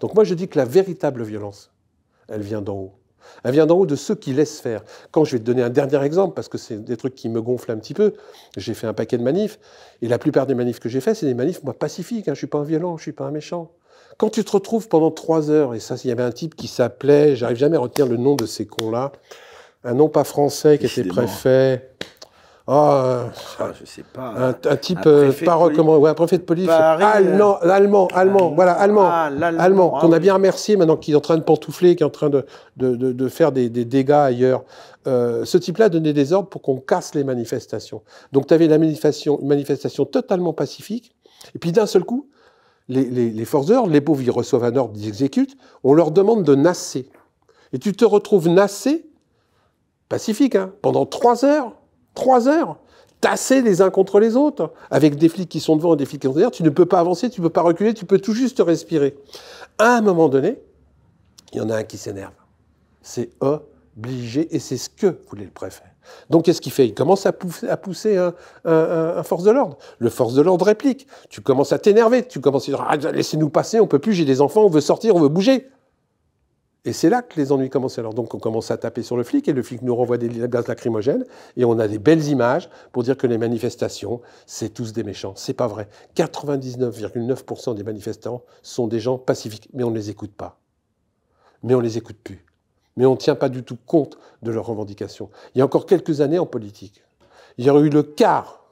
Donc moi je dis que la véritable violence, elle vient d'en haut. Elle vient d'en haut de ceux qui laissent faire. Quand je vais te donner un dernier exemple, parce que c'est des trucs qui me gonflent un petit peu, j'ai fait un paquet de manifs, et la plupart des manifs que j'ai fait, c'est des manifs, moi, pacifiques. Hein, je ne suis pas un violent, je ne suis pas un méchant. Quand tu te retrouves pendant trois heures, et ça, il y avait un type qui s'appelait, j'arrive jamais à retenir le nom de ces cons-là, un nom pas français qui était préfet. Ah, euh, ah, je sais pas. Un, type un euh, comment un préfet de police. Euh. allemand, allemand, voilà, allemand, ah, allemand, ah qu'on a bien remercié maintenant, qu'il est en train de pantoufler, qui est en train de, faire des, dégâts ailleurs. ce type-là donnait des ordres pour qu'on casse les manifestations. Donc tu avais la manifestation, une manifestation totalement pacifique, et puis d'un seul coup, les, les, les forces les pauvres, ils reçoivent un ordre, ils exécutent, on leur demande de nasser. Et tu te retrouves nassé, pacifique, hein, pendant trois heures, Trois heures tassés les uns contre les autres, avec des flics qui sont devant et des flics qui sont derrière, tu ne peux pas avancer, tu ne peux pas reculer, tu peux tout juste respirer. À un moment donné, il y en a un qui s'énerve. C'est obligé, et c'est ce que voulait le préfet. Donc qu'est-ce qu'il fait Il commence à pousser, à un, force de l'ordre. Le force de l'ordre réplique. Tu commences à t'énerver, tu commences à dire ah, « laissez-nous passer, on peut plus, j'ai des enfants, on veut sortir, on veut bouger ». Et c'est là que les ennuis commencent. Alors donc on commence à taper sur le flic et le flic nous renvoie des gaz lacrymogènes et on a des belles images pour dire que les manifestations, c'est tous des méchants. C'est pas vrai. 99,9% des manifestants sont des gens pacifiques, mais on ne les écoute pas. Mais on ne les écoute plus. Mais on ne tient pas du tout compte de leurs revendications. Il y a encore quelques années en politique, il y aurait eu le quart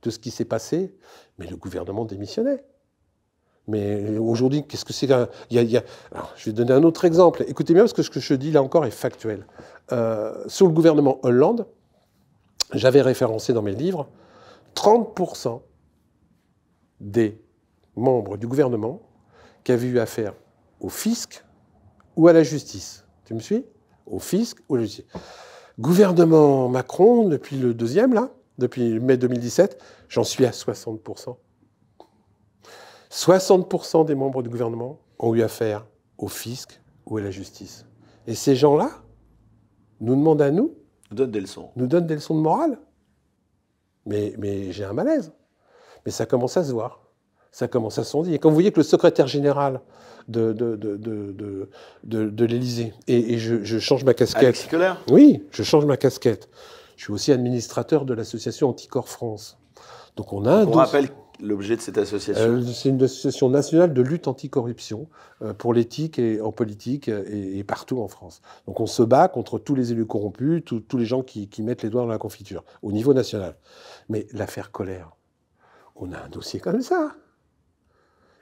de ce qui s'est passé, mais le gouvernement démissionnait. Mais aujourd'hui, qu'est-ce que c'est qu'un. je vais donner un autre exemple. Écoutez bien, parce que ce que je dis là encore est factuel. Euh, sur le gouvernement Hollande, j'avais référencé dans mes livres 30% des membres du gouvernement qui avaient eu affaire au fisc ou à la justice. Tu me suis Au fisc ou à la justice. Gouvernement Macron, depuis le deuxième, là, depuis mai 2017, j'en suis à 60%. 60% des membres du gouvernement ont eu affaire au fisc ou à la justice. Et ces gens-là nous demandent à nous. Nous donnent des leçons. Nous donnent des leçons de morale. Mais, j'ai un malaise. Mais ça commence à se voir. Ça commence à se dire. Et quand vous voyez que le secrétaire général de, de, l'Élysée, et, je, change ma casquette. Oui, je change ma casquette. Je suis aussi administrateur de l'association Anticorps France. Donc on a un. On l'objet de cette association euh, C'est une association nationale de lutte anticorruption euh, pour l'éthique et en politique euh, et, partout en France. Donc on se bat contre tous les élus corrompus, tous les gens qui, mettent les doigts dans la confiture, au niveau national. Mais l'affaire Colère, on a un dossier comme ça.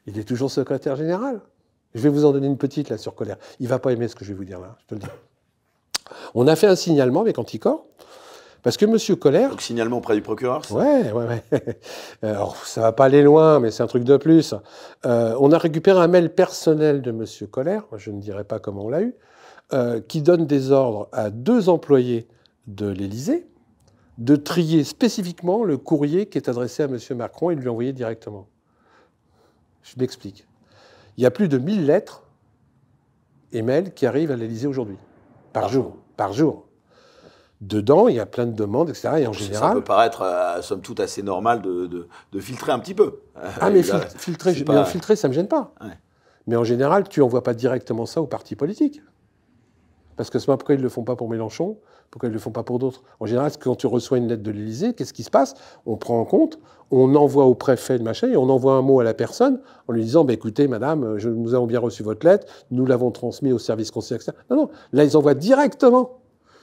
Il est toujours secrétaire général. Je vais vous en donner une petite là sur Colère. Il va pas aimer ce que je vais vous dire là, je te le dis. On a fait un signalement avec Anticorps. Parce que M. Collère... — Donc signalement auprès du procureur ça. Ouais, ouais, ouais. Alors, ça va pas aller loin, mais c'est un truc de plus. Euh, on a récupéré un mail personnel de M. Colère, je ne dirai pas comment on l'a eu, euh, qui donne des ordres à deux employés de l'Élysée de trier spécifiquement le courrier qui est adressé à M. Macron et de lui envoyer directement. Je m'explique. Il y a plus de 1000 lettres et mails qui arrivent à l'Élysée aujourd'hui, par, jour. Par jour dedans, il y a plein de demandes, etc. Et en général. Ça peut paraître, euh, somme toute, assez normal de, filtrer un petit peu. ah, mais, euh, filtrer, ça me gêne pas. Mais en général, tu n'envoies pas directement ça aux partis politiques. Parce que ce pourquoi ils ne le font pas pour Mélenchon Pourquoi ils ne le font pas pour d'autres En général, quand tu reçois une lettre de l'Élysée, qu'est-ce qui se passe On prend en compte, on envoie au préfet le machin, et on envoie un mot à la personne en lui disant bah, écoutez, madame, nous avons bien reçu votre lettre, nous l'avons transmise au service conseil, etc. Non, non, là, ils envoient directement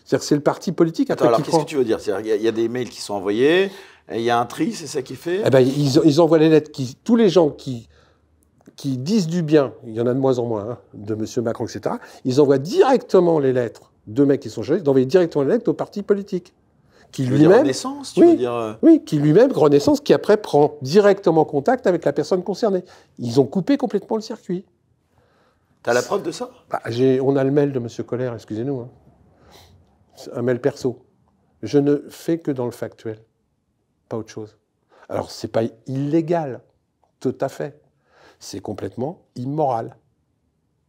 c'est-à-dire c'est le parti politique à Attends, alors, qu'est-ce que tu veux dire Il y, a des mails qui sont envoyés, il y a un tri, c'est ça qui fait eh ben, ils, envoient les lettres. tous les gens qui, disent du bien, il y en a de moins en moins, hein, de M. Macron, etc., ils envoient directement les lettres de mecs qui sont chargés, d'envoyer directement les lettres au parti politique. Qui lui-même. tu oui, veux dire... Euh, oui, qui lui-même, Renaissance, qui après prend directement contact avec la personne concernée. Ils ont coupé complètement le circuit. T'as la preuve de ça bah, On a le mail de M. Colère, excusez-nous. Hein un mail perso. Je ne fais que dans le factuel, pas autre chose. Alors, ce n'est pas illégal, tout à fait. C'est complètement immoral.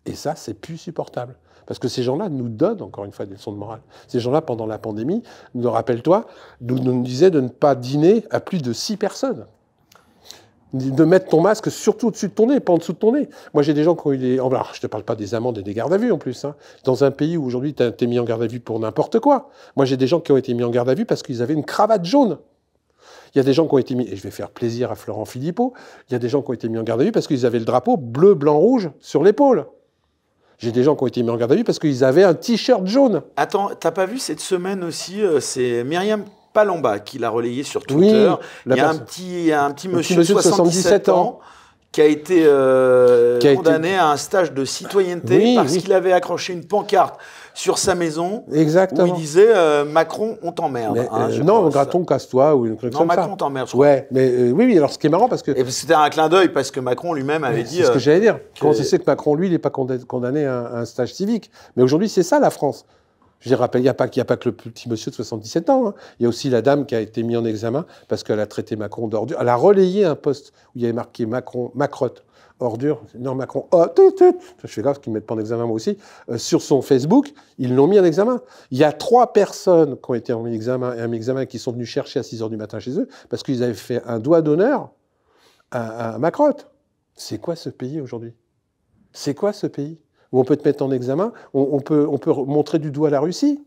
Et ça, c'est plus supportable. Parce que ces gens-là nous donnent, encore une fois, des leçons de morale. Ces gens-là, pendant la pandémie, nous, rappelle-toi, nous, nous disaient de ne pas dîner à plus de six personnes de mettre ton masque surtout au-dessus de ton nez, pas en dessous de ton nez. Moi, j'ai des gens qui ont eu des. Oh, alors, je te parle pas des amendes et des gardes à vue en plus. Hein. Dans un pays où aujourd'hui, tu es mis en garde à vue pour n'importe quoi. Moi, j'ai des gens qui ont été mis en garde à vue parce qu'ils avaient une cravate jaune. Il y a des gens qui ont été mis, et je vais faire plaisir à Florent Philippot, il y a des gens qui ont été mis en garde à vue parce qu'ils avaient le drapeau bleu, blanc, rouge sur l'épaule. J'ai des gens qui ont été mis en garde à vue parce qu'ils avaient un t-shirt jaune. Attends, t'as pas vu cette semaine aussi, euh, c'est Myriam Palamba qui l'a relayé sur Twitter. il y a un petit, un petit, monsieur, de 77, ans, euh, qui a été condamné à un stage de citoyenneté parce qu'il avait accroché une pancarte sur sa maison Exactement. où il disait euh, Macron, on t'emmerde. Hein, euh, non, Graton, casse-toi ou une non, Macron, ça. t'emmerde. Ouais, mais oui, oui. Alors, ce qui est marrant parce que c'était un clin d'œil parce que Macron lui-même avait dit. C'est ce que j'allais dire. Quand on sait que Macron, lui, il n'est pas condamné à un stage civique. Mais aujourd'hui, c'est ça la France. Je rappelle, il n'y a, a, pas que le petit monsieur de 77 ans. Hein. Il y a aussi la dame qui a été mise en examen parce qu'elle a traité Macron d'ordure. Elle a relayé un poste où il y avait marqué Macron, Macrotte, ordure. Non, Macron, oh, je fais grave qu'ils ne mettent pas en examen moi aussi. Euh, sur son Facebook, ils l'ont mis en examen. Il y a trois personnes qui ont été en examen et en examen qui sont venues chercher à 6 h du matin chez eux parce qu'ils avaient fait un doigt d'honneur à, à Macrotte. C'est quoi ce pays aujourd'hui C'est quoi ce pays on peut te mettre en examen, on, peut, on peut montrer du doigt la Russie,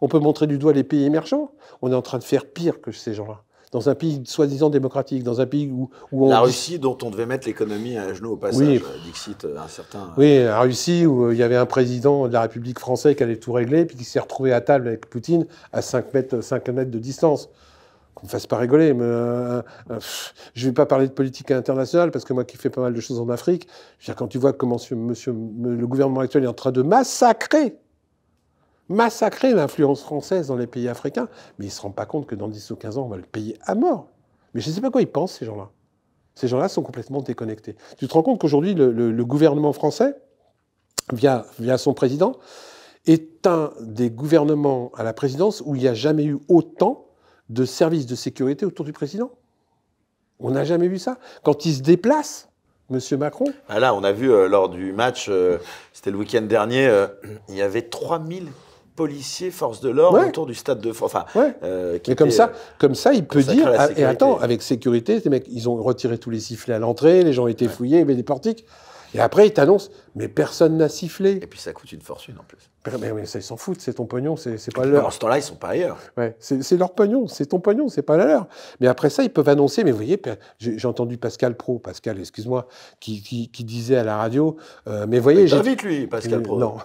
on peut montrer du doigt les pays émergents. On est en train de faire pire que ces gens-là dans un pays soi-disant démocratique, dans un pays où, on... La Russie dont on devait mettre l'économie à genoux au passage, oui. Euh, euh, un certain... Euh, oui, la Russie où il y avait un président de la République française qui allait tout régler, puis qui s'est retrouvé à table avec Poutine à 5 mètres, 5 mètres de distance qu'on me fasse pas rigoler. Mais, ne euh, euh, vais pas parler de politique internationale parce que moi qui fais pas mal de choses en Afrique, je veux quand tu vois comment monsieur, le gouvernement actuel est en train de massacrer, massacrer l'influence française dans les pays africains, mais il ne se rend pas compte que dans 10 ou 15 ans, on va le payer à mort. Mais je ne sais pas quoi ils pensent, ces gens-là. Ces gens-là sont complètement déconnectés. Tu te rends compte qu'aujourd'hui, le, gouvernement français, via, via son président, est un des gouvernements à la présidence où il n'y a jamais eu autant de services de sécurité autour du président. On n'a jamais vu ça. Quand il se déplace, Monsieur Macron ah Là, on a vu euh, lors du match, euh, c'était le week-end dernier, euh, il y avait 3000 policiers, forces de l'ordre autour du stade de Enfin, qui Mais comme ça, comme ça, il peut dire. Ah, et attends, avec sécurité, ces mecs, ils ont retiré tous les sifflets à l'entrée, les gens étaient été fouillés, il y avait des portiques. Et après, ils t'annoncent, mais personne n'a sifflé. Et puis ça coûte une fortune en plus. Mais, ça, ils s'en foutent, c'est ton pognon, c'est, pas leur. En ce temps-là, ils sont pas ailleurs. Ouais, c'est, leur pognon, c'est ton pognon, c'est pas la leur. Mais après ça, ils peuvent annoncer, mais vous voyez, j'ai, entendu Pascal Pro, Pascal, excuse-moi, qui, disait à la radio, euh, mais voyez. Il m'invite lui, Pascal Pro. Non,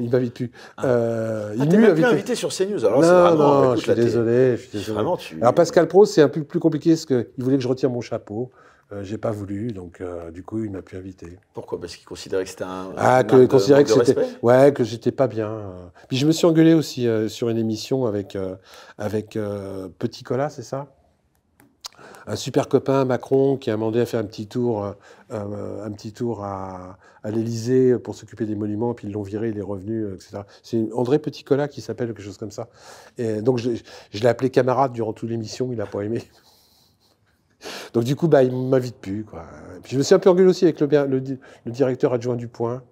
il m'invite plus. Ah. Euh, ah, il t'es même invité. sur CNews, alors non, c'est vraiment. Non, je suis désolé, je suis Vraiment, tu... Alors Pascal Pro, c'est un peu plus compliqué parce qu'il voulait que je retire mon chapeau. Euh, j'ai pas voulu, donc euh, du coup, il m'a pu inviter. Pourquoi Parce qu'il considérait que c'était un. Ah, que considérait que c'était. Ouais, que j'étais pas bien. Puis je me suis engueulé aussi euh, sur une émission avec, avec Petit Colas, c'est ça un super copain, Macron, qui a demandé à faire un petit tour, un petit tour à, à l'Elysée pour s'occuper des monuments, puis ils l'ont viré, il est revenu, etc. C'est André Petit Colas qui s'appelle, quelque chose comme ça. Et donc je, je l'ai appelé camarade durant toute l'émission, il a pas aimé. Donc du coup, bah, il ne m'invite plus. Quoi. Et puis je me suis un peu engueulé aussi avec le, directeur adjoint du point.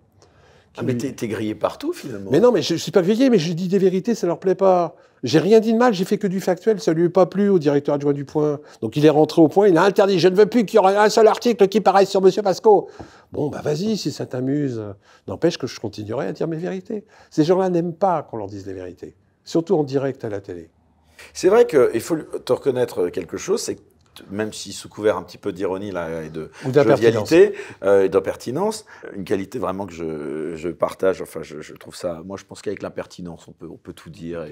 Ah, mais t'es, grillé partout finalement. Mais non, mais je, ne suis pas grillé, mais je dis des vérités, ça leur plaît pas. J'ai rien dit de mal, j'ai fait que du factuel, ça lui est pas plu au directeur adjoint du point. Donc il est rentré au point, il a interdit, je ne veux plus qu'il y aura un seul article qui paraisse sur Monsieur Pasco. Bon, bah vas-y, si ça t'amuse. N'empêche que je continuerai à dire mes vérités. Ces gens-là n'aiment pas qu'on leur dise les vérités, surtout en direct à la télé. C'est vrai qu'il faut te reconnaître quelque chose, c'est que même si sous couvert un petit peu d'ironie là et de jovialité euh, et d'impertinence, une qualité vraiment que je, je partage. Enfin, je, trouve ça. Moi, je pense qu'avec l'impertinence, on peut, on peut tout dire.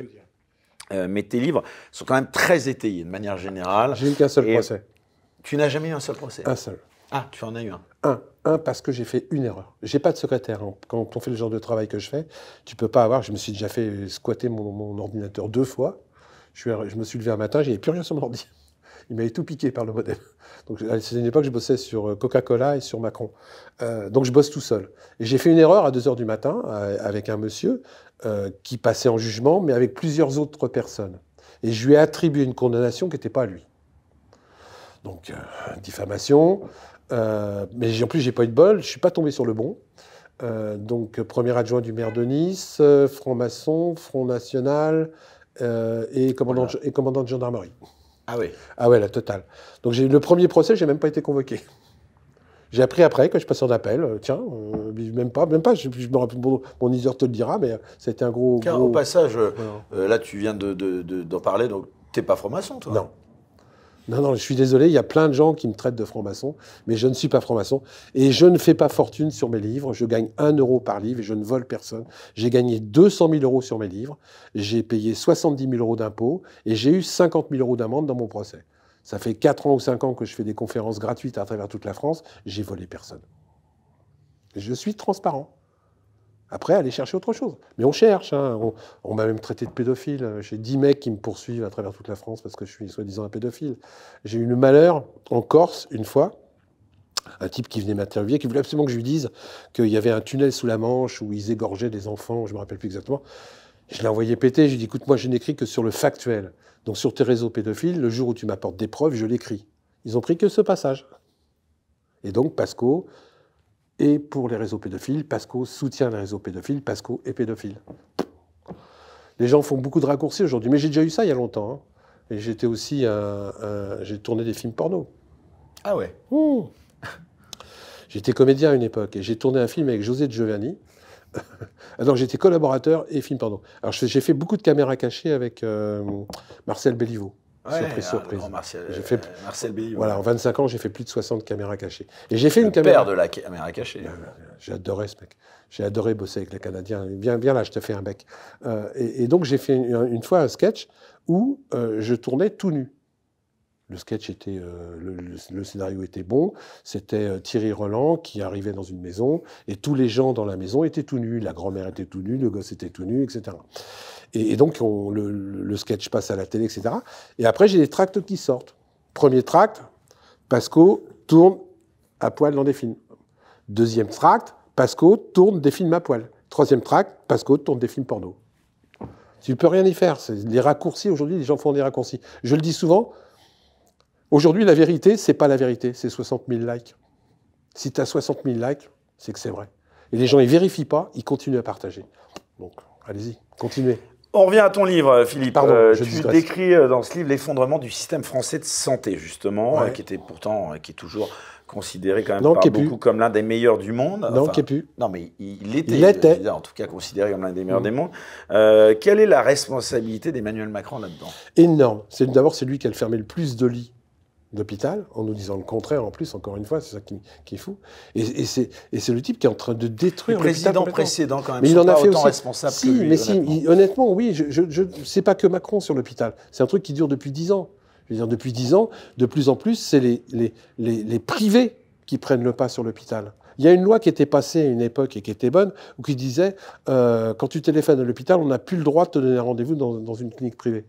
Euh, mais tes livres sont quand même très étayés de manière générale. J'ai eu qu'un seul procès. Tu n'as jamais eu un seul procès. Un seul. Ah, tu en as eu un. Un. Un, parce que j'ai fait une erreur. J'ai pas de secrétaire. Quand on fait le genre de travail que je fais, tu peux pas avoir. Je me suis déjà fait squatter mon, ordinateur deux fois. Je, je me suis levé un matin, j'avais plus rien sur mon ordinateur il m'avait tout piqué par le modèle. Donc, c'est une époque, je bossais sur euh, Coca-Cola et sur Macron. Euh, donc, je bosse tout seul. Et j'ai fait une erreur à 2 h du matin euh, avec un monsieur qui passait en jugement, mais avec plusieurs autres personnes. Et je lui ai attribué une condamnation qui n'était pas à lui. Donc, diffamation. mais en plus, j'ai pas eu de bol, je suis pas tombé sur le bon. donc, premier adjoint du maire de Nice, franc-maçon, Front National, et, commandant, et commandant de gendarmerie. Ah, ah ouais, la totale. Donc j'ai le premier procès, j'ai même pas été convoqué. J'ai appris après que je passais en appel. Euh, tiens, euh, même pas, même pas. Je, me rappelle, mon, mon te le dira, mais euh, c'était un gros. au passage, là, tu viens d'en de, parler, donc t'es pas franc-maçon, toi Non. Non, non, je suis désolé, il y a plein de gens qui me traitent de franc-maçon, mais je ne suis pas franc-maçon. Et je ne fais pas fortune sur mes livres. Je gagne 1 euro par livre et je ne vole personne. J'ai gagné 200 000 euros sur mes livres. J'ai payé 70 000 euros d'impôts et j'ai eu 50 000 euros d'amende dans mon procès. Ça fait 4 ans ou 5 ans que je fais des conférences gratuites à travers toute la France. J'ai volé personne. Je suis transparent. Après, aller chercher autre chose. Mais on cherche. Hein. On, m'a même traité de pédophile. J'ai dix mecs qui me poursuivent à travers toute la France parce que je suis soi-disant un pédophile. J'ai eu le malheur en Corse, une fois, un type qui venait m'interviewer, qui voulait absolument que je lui dise qu'il y avait un tunnel sous la Manche où ils égorgeaient des enfants, je ne me rappelle plus exactement. Je l'ai envoyé péter. Je lui ai dit écoute, moi, je n'écris que sur le factuel. Donc, sur tes réseaux pédophiles, le jour où tu m'apportes des preuves, je l'écris. Ils ont pris que ce passage. Et donc, Pasco et pour les réseaux pédophiles. Pasco soutient les réseaux pédophiles. Pasco est pédophile. Les gens font beaucoup de raccourcis aujourd'hui, mais j'ai déjà eu ça il y a longtemps. Hein. Et j'étais aussi j'ai tourné des films porno. Ah ouais. Mmh. J'étais comédien à une époque et j'ai tourné un film avec José Giovanni. Alors j'étais collaborateur et film porno. Alors j'ai fait beaucoup de caméras cachées avec euh, Marcel Béliveau surprise, surprise. j'ai fait, euh, Voilà, en 25 ans, j'ai fait plus de 60 caméras cachées. Et j'ai fait une caméra. de la caméra cachée. J'ai adoré ce mec. J'ai adoré bosser avec les Canadiens. Viens, bien là, je te fais un bec. Euh, et, donc, j'ai fait une, fois un sketch où euh, je tournais tout nu. Le sketch était, le, scénario était bon. C'était Thierry Roland qui arrivait dans une maison et tous les gens dans la maison étaient tout nus. La grand-mère était tout nue, le gosse était tout nu, etc. Et, donc, le, sketch passe à la télé, etc. Et après, j'ai des tracts qui sortent. Premier tract, Pasco tourne à poil dans des films. Deuxième tract, Pasco tourne des films à poil. Troisième tract, Pasco tourne des films porno. Tu ne peux rien y faire. Les raccourcis, aujourd'hui, les gens font des raccourcis. Je le dis souvent, aujourd'hui, la vérité, c'est pas la vérité, c'est 60 000 likes. Si tu as 60 000 likes, c'est que c'est vrai. Et les gens, ils vérifient pas, ils continuent à partager. Donc, allez-y, continuez. On revient à ton livre, Philippe. Euh, tu décris euh, dans ce livre l'effondrement du système français de santé, justement, euh, qui était pourtant, qui est toujours considéré quand même par beaucoup comme l'un des meilleurs du monde. Non, enfin, qui Non, mais il, était, en tout cas considéré comme l'un des meilleurs mm. des mondes. quelle est la responsabilité d'Emmanuel Macron là-dedans Énorme. D'abord, c'est lui qui a fermé le plus de lits d'hôpital en nous disant le contraire en plus, encore une fois, c'est ça qui, est fou. Et, et c'est le type qui est en train de détruire le président précédent quand même. Mais il en a fait responsable. Si, mais si, honnêtement, oui, je, je, je pas que Macron sur l'hôpital. C'est un truc qui dure depuis dix ans. Je veux dire, depuis dix ans, de plus en plus, c'est les, les, privés qui prennent le pas sur l'hôpital. Il y a une loi qui était passée à une époque et qui était bonne, où qui disait euh, quand tu téléphones à l'hôpital, on n'a plus le droit de te donner un rendez-vous dans, une clinique privée.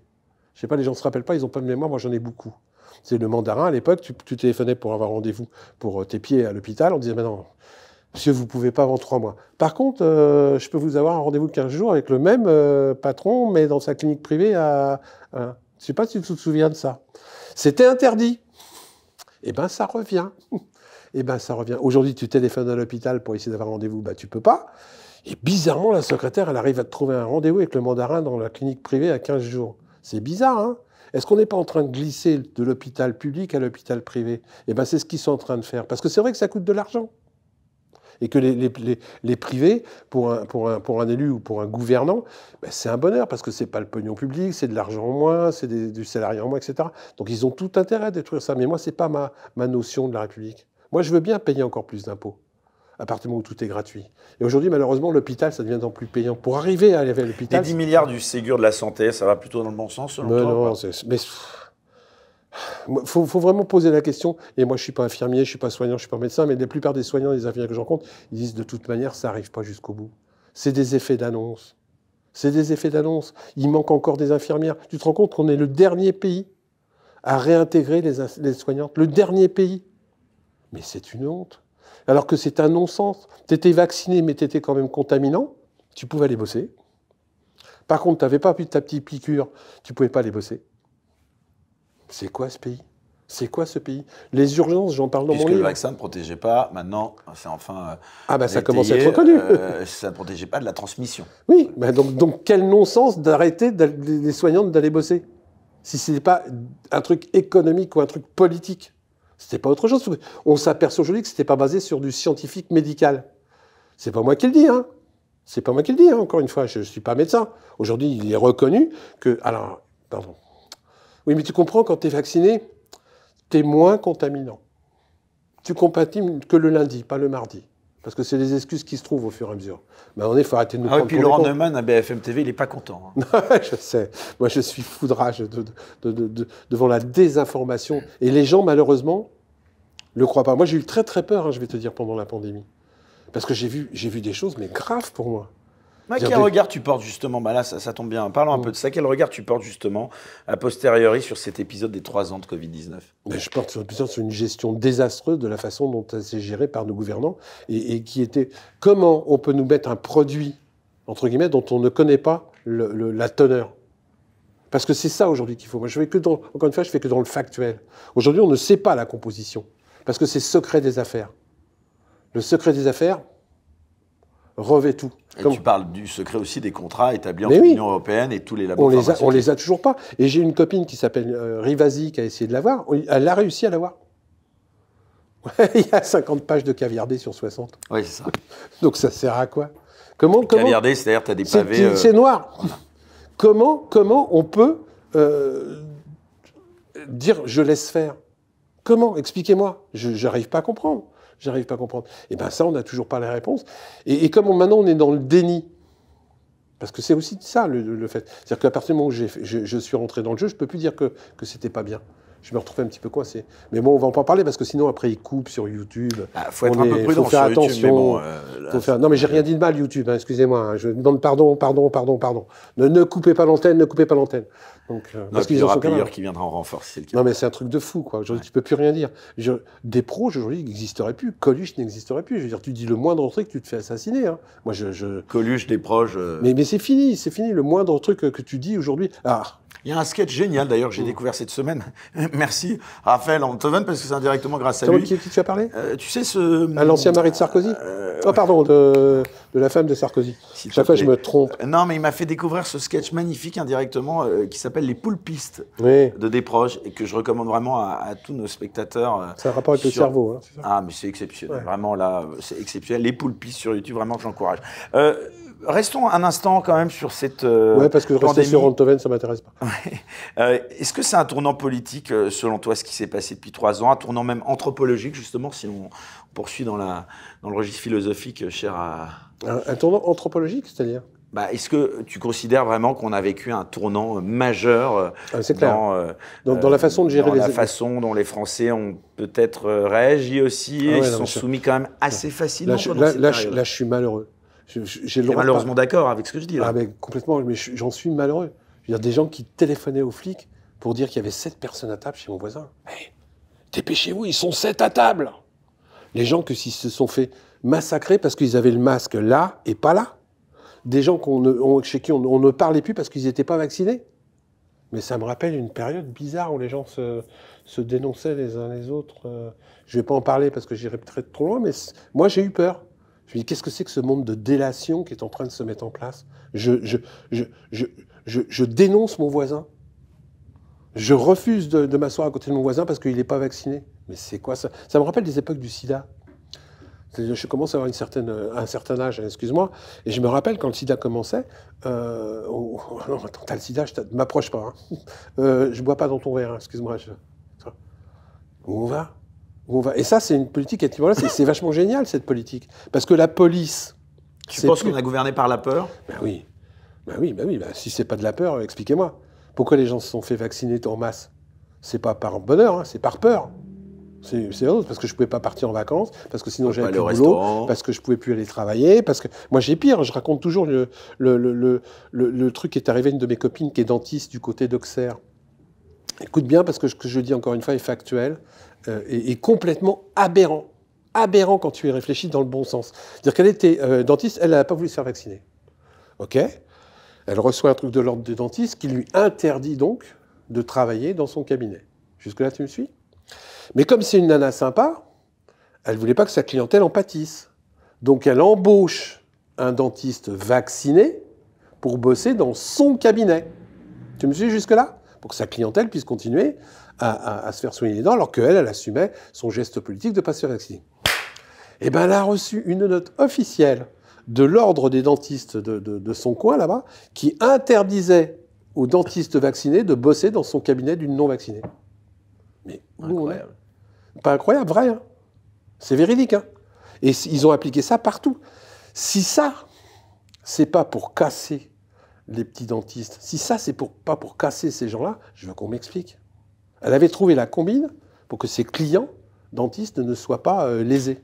Je ne sais pas, les gens se rappellent pas, ils n'ont pas de mémoire. Moi, j'en ai beaucoup. C'est le mandarin à l'époque, tu, téléphonais pour avoir rendez-vous pour euh, tes pieds à l'hôpital, on disait non, monsieur, vous pouvez pas avant trois mois. Par contre, euh, je peux vous avoir un rendez-vous de 15 jours avec le même euh, patron, mais dans sa clinique privée à. Je je sais pas si tu te souviens de ça. C'était interdit. Eh bien, ça revient. eh ben, ça revient. Aujourd'hui, tu téléphones à l'hôpital pour essayer d'avoir un rendez-vous, bah, tu peux pas. Et bizarrement, la secrétaire, elle arrive à te trouver un rendez-vous avec le mandarin dans la clinique privée à 15 jours. C'est bizarre, hein est-ce qu'on n'est pas en train de glisser de l'hôpital public à l'hôpital privé Eh bien, c'est ce qu'ils sont en train de faire. Parce que c'est vrai que ça coûte de l'argent. Et que les, les, privés, pour un, pour un, élu ou pour un gouvernant, ben, c'est un bonheur parce que c'est pas le pognon public, c'est de l'argent en moins, c'est du salarié en moins, etc. Donc ils ont tout intérêt à détruire ça. Mais moi, n'est pas ma, ma notion de la République. Moi, je veux bien payer encore plus d'impôts à partir du moment où tout est gratuit. Et aujourd'hui, malheureusement, l'hôpital, ça devient d'en plus payant. Pour arriver à aller vers l'hôpital. Les 10 milliards du Ségur de la santé, ça va plutôt dans le bon sens, selon mais toi Non, mais. Il faut, vraiment poser la question. Et moi, je ne suis pas infirmier, je ne suis pas soignant, je ne suis pas médecin, mais la plupart des soignants et des infirmières que j'en rencontre, ils disent de toute manière, ça n'arrive pas jusqu'au bout. C'est des effets d'annonce. C'est des effets d'annonce. Il manque encore des infirmières. Tu te rends compte qu'on est le dernier pays à réintégrer les, les soignantes. Le dernier pays. Mais c'est une honte alors que c'est un non-sens. Tu étais vacciné, mais tu étais quand même contaminant, tu pouvais aller bosser. Par contre, tu n'avais pas ta petite piqûre, tu ne pouvais pas aller bosser. C'est quoi ce pays c'est quoi ce pays Les urgences, j'en parle dans mon livre. le vaccin ne protégeait pas, maintenant, c'est enfin. Euh, ah, bah ça commence à être reconnu. Euh, euh, ça ne protégeait pas de la transmission. Oui, bah, donc, donc quel non-sens d'arrêter les soignantes d'aller bosser Si ce n'est pas un truc économique ou un truc politique. C'était pas autre chose. On s'aperçoit aujourd'hui que c'était pas basé sur du scientifique médical. C'est pas moi qui le dis, hein. C'est pas moi qui le dis, hein, encore une fois, je ne suis pas médecin. Aujourd'hui, il est reconnu que. Alors, pardon. Oui, mais tu comprends, quand tu es vacciné, tu es moins contaminant. Tu compatimes que le lundi, pas le mardi. Parce que c'est des excuses qui se trouvent au fur et à mesure. Mais on est, faut arrêter de nous ah Et puis Laurent Neumann à BFM TV, il n'est pas content. Hein. je sais. Moi, je suis foudrage de devant la désinformation. Et les gens, malheureusement, le croient pas. Moi, j'ai eu très très peur, hein, je vais te dire, pendant la pandémie. Parce que j'ai vu, j'ai vu des choses, mais graves pour moi quel regard tu portes justement bah Là, ça, tombe bien. Parlons un mmh. peu de ça. Quel regard tu portes justement, a posteriori, sur cet épisode des trois ans de Covid-19 bah, Je porte sur une gestion désastreuse de la façon dont ça s'est géré par nos gouvernants et, qui était comment on peut nous mettre un produit, entre guillemets, dont on ne connaît pas le, la teneur. Parce que c'est ça aujourd'hui qu'il faut. Moi, je fais que dans, encore une fois, je fais que dans le factuel. Aujourd'hui, on ne sait pas la composition. Parce que c'est secret des affaires. Le secret des affaires, revêt tout. Et tu parles du secret aussi des contrats établis entre l'Union européenne et tous les laboratoires. On les a, les a toujours pas. Et j'ai une copine qui s'appelle euh, Rivasi qui a essayé de l'avoir. Elle a réussi à l'avoir. il y a 50 pages de caviardé sur 60. Oui, c'est ça. Donc ça sert à quoi Comment, Caviardé, c'est-à-dire tu as des pavés. C'est euh, noir. comment, comment on peut euh, dire je laisse faire Comment Expliquez-moi. Je n'arrive pas à comprendre. J'arrive pas à comprendre. Et eh bien ça, on n'a toujours pas la réponse. Et, comme maintenant on est dans le déni, parce que c'est aussi ça le, fait. C'est-à-dire qu'à partir du moment où je, suis rentré dans le jeu, je peux plus dire que, que c'était pas bien. Je me retrouvais un petit peu coincé. Mais bon, on va en pas parler parce que sinon après ils coupent sur YouTube. Il ah, faut être un peu prudent faut faire attention. Euh, non mais j'ai rien dit de mal YouTube. Hein, excusez-moi. Hein. je demande pardon, pardon, pardon, pardon. Ne, ne coupez pas l'antenne, ne coupez pas l'antenne. Donc, euh, parce qu'il y aura qui viendra en renfort Non, mais c'est un truc de fou, quoi. Aujourd'hui, tu peux plus rien dire. Je, des pros, aujourd'hui, n'existeraient plus. Coluche n'existerait plus. Je veux dire, tu dis le moindre truc, tu te fais assassiner. Hein. Moi, je, je, Coluche, des proches. Euh, mais, mais c'est fini, c'est fini. Le moindre truc que tu dis aujourd'hui. Ah, il y a un sketch génial d'ailleurs que j'ai découvert cette semaine. Merci Raphaël Antoven parce que c'est indirectement grâce à lui. Qui, qui tu as parlé euh, Tu sais ce. À l'ancien mari de Sarkozy Oh pardon, de, de, la femme de Sarkozy. Si Chaque fois je me trompe. Euh, non mais il m'a fait découvrir ce sketch magnifique indirectement qui s'appelle Les Poulpistes oui. de proches et que je recommande vraiment à, tous nos spectateurs. c'est un rapport avec le cerveau. Hein, ah mais c'est exceptionnel. Vraiment là, c'est exceptionnel. Les Poulpistes sur YouTube, vraiment que j'encourage. Restons un instant quand même sur cette. Euh, oui, parce que rester sur Antoven, ça m'intéresse pas. Euh, est-ce que c'est un tournant politique, euh, selon toi, ce qui s'est passé depuis trois ans, un tournant même anthropologique, justement, si on poursuit dans, le registre philosophique cher à. Un, tournant anthropologique, c'est-à-dire bah, Est-ce que tu considères vraiment qu'on a vécu un tournant majeur ah, dans, la façon de gérer dans les... la façon dont les Français ont peut-être réagi aussi ah et sont soumis quand même assez facilement. là, je suis malheureux. J'ai malheureusement d'accord avec ce que je dis. Ah, mais complètement, mais j'en suis malheureux. Il des gens qui téléphonaient aux flics pour dire qu'il y avait sept personnes à table chez mon voisin. Hey, dépêchez-vous, ils sont sept à table. Les gens que se sont fait massacrer parce qu'ils avaient le masque là et pas là. Des gens qu'on chez qui on, ne parlait plus parce qu'ils n'étaient pas vaccinés. Mais ça me rappelle une période bizarre où les gens se, se dénonçaient les uns les autres. Euh. Je ne vais pas en parler parce que j'irai peut trop loin, mais moi j'ai eu peur. Je me dis, qu'est-ce que c'est que ce monde de délation qui est en train de se mettre en place je, je, dénonce mon voisin. Je refuse de, m'asseoir à côté de mon voisin parce qu'il n'est pas vacciné. Mais c'est quoi ça Ça me rappelle des époques du sida. Je commence à avoir un certain âge, excuse-moi, et je me rappelle quand le sida commençait, attends, euh, t'as le sida, je m'approche pas, Je hein. ne euh, je bois pas dans ton verre, hein, excuse-moi. Où on va et ça, c'est une politique, à c'est vachement génial, cette politique. Parce que la police. Tu penses qu'on a gouverné par la peur Ben oui. Ben oui, ben oui. Ben si c'est pas de la peur, expliquez-moi. Pourquoi les gens se sont fait vacciner en masse C'est pas par bonheur, hein, c'est par peur. C'est autre, parce que je pouvais pas partir en vacances, parce que sinon j'avais plus de boulot, parce que je pouvais plus aller travailler, parce que moi j'ai pire, je raconte toujours le, le, truc qui est arrivé à une de mes copines qui est dentiste du côté d'Auxerre. Écoute bien parce que ce que je dis encore une fois est factuel. Euh, est, complètement aberrant. Aberrant quand tu y réfléchis dans le bon sens. C'est-à-dire qu'elle était euh, dentiste, elle n'a pas voulu se faire vacciner. OK Elle reçoit un truc de l'ordre de dentiste qui lui interdit donc de travailler dans son cabinet. Jusque-là, tu me suis Mais comme c'est une nana sympa, elle ne voulait pas que sa clientèle en pâtisse. Donc elle embauche un dentiste vacciné pour bosser dans son cabinet. Tu me suis jusque-là Pour que sa clientèle puisse continuer à, se faire soigner les dents, alors qu'elle, elle assumait son geste politique de ne pas se faire vacciner. Et eh bien, elle a reçu une note officielle de l'ordre des dentistes de, son coin, là-bas, qui interdisait aux dentistes vaccinés de bosser dans son cabinet d'une non-vaccinée. Mais hein incroyable. Pas incroyable, vrai. Hein c'est véridique. Hein Et ils ont appliqué ça partout. Si ça, c'est pas pour casser les petits dentistes, si ça, c'est pas pour casser ces gens-là, je veux qu'on m'explique. Elle avait trouvé la combine pour que ses clients dentistes ne soient pas euh, lésés.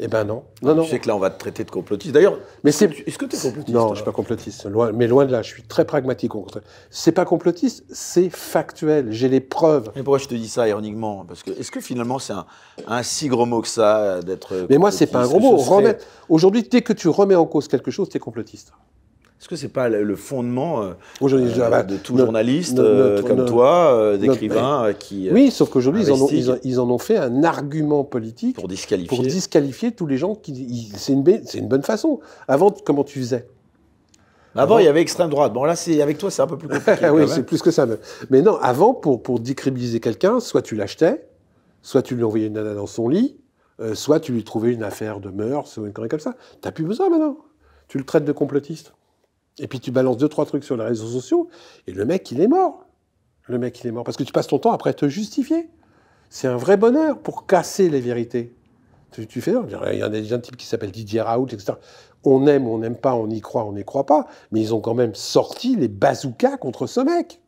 Eh ben non. non, non. sais que là, on va te traiter de complotiste. D'ailleurs, mais c'est... est-ce que tu es complotiste Non, je ne suis pas complotiste, mais loin de là, je suis très pragmatique Ce n'est C'est pas complotiste, c'est factuel, j'ai les preuves. Mais pourquoi je te dis ça ironiquement Parce que est-ce que finalement, c'est un, si gros mot que ça euh, d'être. Mais moi, c'est pas un gros mot. Aujourd'hui, dès que tu remets en cause quelque chose, tu es complotiste. Est-ce que c'est pas le fondement euh, euh, ah bah, de tout journaliste euh, comme toi, d'écrivain qui Oui, sauf qu'aujourd'hui, ils, ils, en ont fait un argument politique pour disqualifier, tous les gens. qui C'est une, une bonne façon. Avant, comment tu faisais avant, il y avait extrême droite. Bon, là, avec toi, c'est un peu plus compliqué. Ah oui, c'est plus que ça. Mais non, avant, pour, pour décribiliser quelqu'un, soit tu l'achetais, soit tu lui envoyais une nana dans son lit, soit tu lui trouvais une affaire de mœurs ou une connerie comme ça. Tu T'as plus besoin maintenant. Tu le traites de complotiste. Et puis tu balances deux, trois trucs sur les réseaux sociaux, et le mec, il est mort. Le mec, il est mort. Parce que tu passes ton temps après te justifier. C'est un vrai bonheur pour casser les vérités. Tu, fais, il y a des un type qui s'appelle Didier Raoult, etc. On aime, on n'aime pas, on y croit, on n'y croit pas, mais ils ont quand même sorti les bazookas contre ce mec.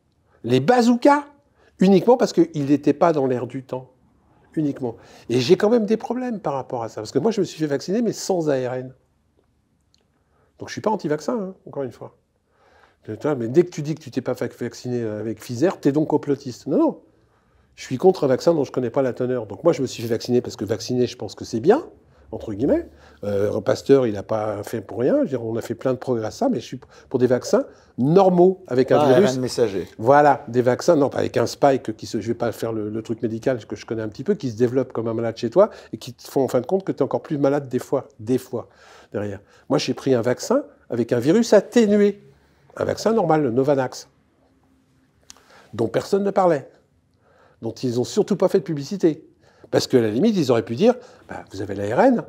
Les bazookas Uniquement parce qu'il n'était pas dans l'air du temps. Uniquement. Et j'ai quand même des problèmes par rapport à ça. Parce que moi, je me suis fait vacciner, mais sans ARN. Donc je ne suis pas anti-vaccin, hein, encore une fois. Mais dès que tu dis que tu t'es pas vacciné euh, avec Pfizer, tu es donc complotiste. Non, non. Je suis contre un vaccin dont je ne connais pas la teneur. Donc moi, je me suis fait vacciner parce que vacciner, je pense que c'est bien, entre guillemets. Euh, Pasteur, il n'a pas fait pour rien. on a fait plein de progrès à ça, mais je suis pour des vaccins normaux avec un virus. messager. Voilà, des vaccins, non, pas avec un spike qui se. Je vais pas faire le, truc médical que je connais un petit peu, qui se développe comme un malade chez toi et qui te font en fin de compte que tu es encore plus malade des fois. Des fois derrière. Moi, j'ai pris un vaccin avec un virus atténué, un vaccin normal, le Novanax, dont personne ne parlait, dont ils n'ont surtout pas fait de publicité. Parce qu'à la limite, ils auraient pu dire, bah, vous avez l'ARN,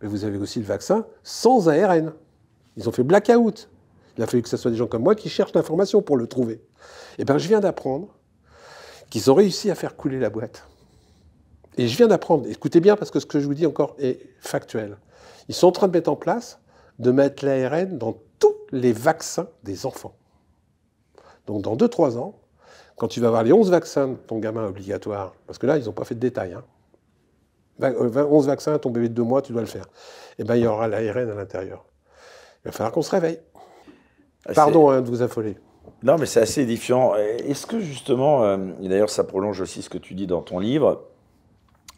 mais vous avez aussi le vaccin sans ARN. Ils ont fait blackout. Il a fallu que ce soit des gens comme moi qui cherchent l'information pour le trouver. Eh bien, je viens d'apprendre qu'ils ont réussi à faire couler la boîte. Et je viens d'apprendre, écoutez bien parce que ce que je vous dis encore est factuel. Ils sont en train de mettre en place de mettre l'ARN dans tous les vaccins des enfants. Donc dans 2-3 ans, quand tu vas avoir les 11 vaccins de ton gamin obligatoire, parce que là, ils n'ont pas fait de détails, hein, 11 euh, vaccins ton bébé de 2 mois, tu dois le faire, et eh bien il y aura l'ARN à l'intérieur. Il va falloir qu'on se réveille. Ah, Pardon hein, de vous affoler. Non, mais c'est assez édifiant. Est-ce que justement, euh, et d'ailleurs ça prolonge aussi ce que tu dis dans ton livre,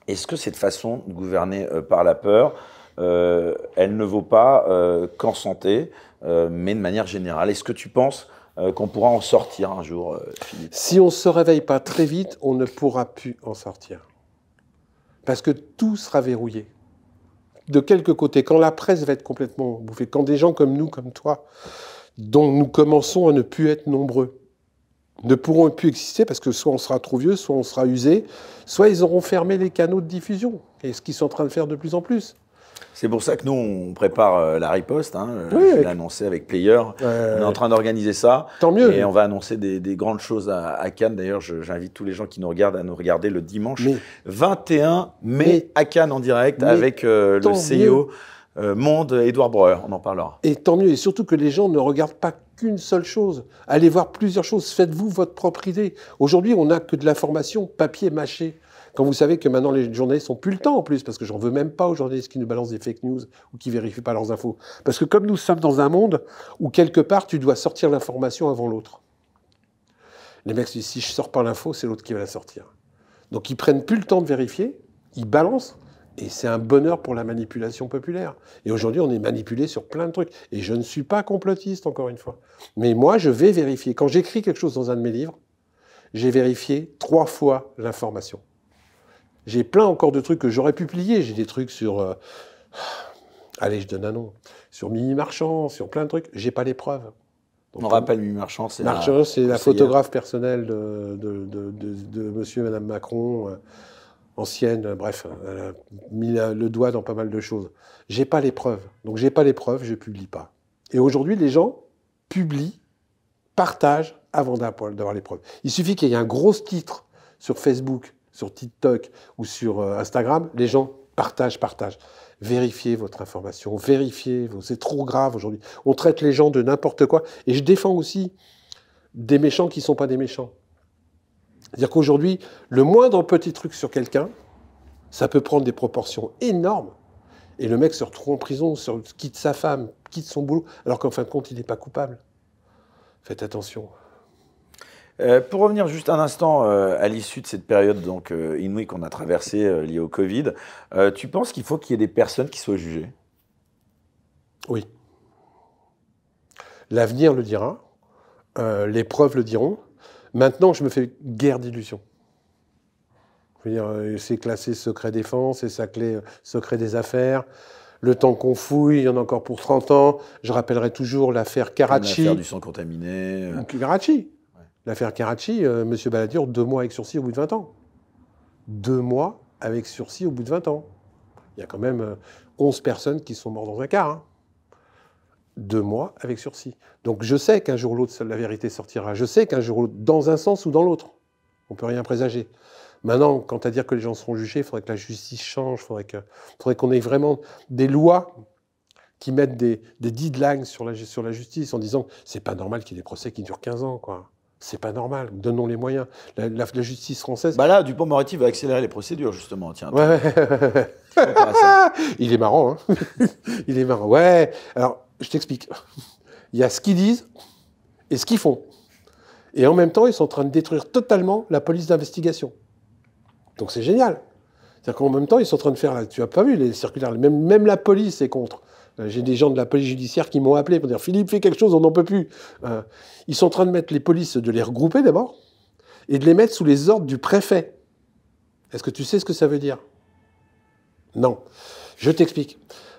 est-ce que cette façon de gouverner euh, par la peur, euh, elle ne vaut pas euh, qu'en santé, euh, mais de manière générale. Est-ce que tu penses qu'on pourra en sortir un jour, Si on ne se réveille pas très vite, on ne pourra plus en sortir. Parce que tout sera verrouillé. De quelque côté, quand la presse va être complètement bouffée, quand des gens comme nous, comme toi, dont nous commençons à ne plus être nombreux, ne pourront plus exister parce que soit on sera trop vieux, soit on sera usé, soit ils auront fermé les canaux de diffusion, et ce qu'ils sont en train de faire de plus en plus. C'est pour ça que nous, on prépare euh, la riposte. Hein. Je l'ai annoncé avec Player. On est en train d'organiser ça. Tant mieux. Et on va annoncer des, grandes choses à, Cannes. D'ailleurs, j'invite tous les gens qui nous regardent à nous regarder le dimanche 21 mai à Cannes en direct avec euh, le CEO euh, Monde, Edouard Breuer. On en parlera. Et tant mieux. Et surtout que les gens ne regardent pas qu'une seule chose. Allez voir plusieurs choses. Faites-vous votre propre idée. Aujourd'hui, on n'a que de l'information papier mâché. Quand vous savez que maintenant les journalistes n'ont plus le temps en plus, parce que j'en veux même pas aux journalistes qui nous balancent des fake news ou qui vérifient pas leurs infos. Parce que comme nous sommes dans un monde où quelque part tu dois sortir l'information avant l'autre. Les mecs se disent si je sors pas l'info, c'est l'autre qui va la sortir. Donc ils prennent plus le temps de vérifier, ils balancent. Et c'est un bonheur pour la manipulation populaire. Et aujourd'hui, on est manipulé sur plein de trucs. Et je ne suis pas complotiste, encore une fois. Mais moi, je vais vérifier. Quand j'écris quelque chose dans un de mes livres, j'ai vérifié trois fois l'information. J'ai plein encore de trucs que j'aurais pu publier. J'ai des trucs sur. Euh, allez, je donne un nom. Sur Mimi Marchand, sur plein de trucs. J'ai pas les preuves. Donc, On rappelle Mimi Marchand, c'est Marchand, c'est la, photographe personnelle de, de, Monsieur et Madame Macron, euh, ancienne. Euh, bref, elle a mis le doigt dans pas mal de choses. J'ai pas les preuves. Donc j'ai pas les preuves, je ne publie pas. Et aujourd'hui, les gens publient, partagent avant d'avoir les preuves. Il suffit qu'il y ait un gros titre sur Facebook sur TikTok ou sur euh, Instagram, les gens partagent, partagent. Vérifiez votre information, vérifiez, c'est trop grave aujourd'hui. On traite les gens de n'importe quoi. Et je défends aussi des méchants qui ne sont pas des méchants. C'est-à-dire qu'aujourd'hui, le moindre petit truc sur quelqu'un, ça peut prendre des proportions énormes. Et le mec se retrouve en prison, quitte sa femme, quitte son boulot, alors qu'en fin de compte, il n'est pas coupable. Faites attention. Euh, pour revenir juste un instant euh, à l'issue de cette période donc euh, inouïe qu'on a traversée liée au Covid, tu penses qu'il faut qu'il y ait des personnes qui soient jugées Oui. L'avenir le dira, les preuves le diront. Maintenant, je me fais guerre d'illusions. C'est classé secret défense, et sacré secret des affaires. Le temps qu'on fouille, il y en a encore pour 30 ans. Je rappellerai toujours l'affaire Karachi. L'affaire du sang contaminé. Karachi, L'affaire Karachi, euh, Monsieur M. Balladur, deux mois avec sursis au bout de 20 ans. Deux mois avec sursis au bout de 20 ans. Il y a quand même 11 euh, personnes qui sont mortes dans un car. Hein. Deux mois avec sursis. Donc je sais qu'un jour ou l'autre, la vérité sortira. Je sais qu'un jour ou l'autre, dans un sens ou dans l'autre, on ne peut rien présager. Maintenant, quant à dire que les gens seront jugés, il faudrait que la justice change, il faudrait qu'on ait vraiment des lois qui mettent des, des deadlines sur la, justice en disant c'est pas normal qu'il y ait des procès qui durent 15 ans. quoi. C'est pas normal. Donnons les moyens. La, justice française. Bah là, Dupont-Moretti va accélérer les procédures, justement. Tiens. Ouais. Il est marrant. Hein Il est marrant. Ouais. Alors, je t'explique. Il y a ce qu'ils disent et ce qu'ils font. Et en même temps, ils sont en train de détruire totalement la police d'investigation. Donc c'est génial. C'est-à-dire qu'en même temps, ils sont en train de faire. Tu as pas vu les circulaires. même la police est contre. Euh, j'ai des gens de la police judiciaire qui m'ont appelé pour dire Philippe, fais quelque chose, on n'en peut plus. Euh, ils sont en train de mettre les polices, de les regrouper d'abord, et de les mettre sous les ordres du préfet. Est-ce que tu sais ce que ça veut dire Non. Je t'explique.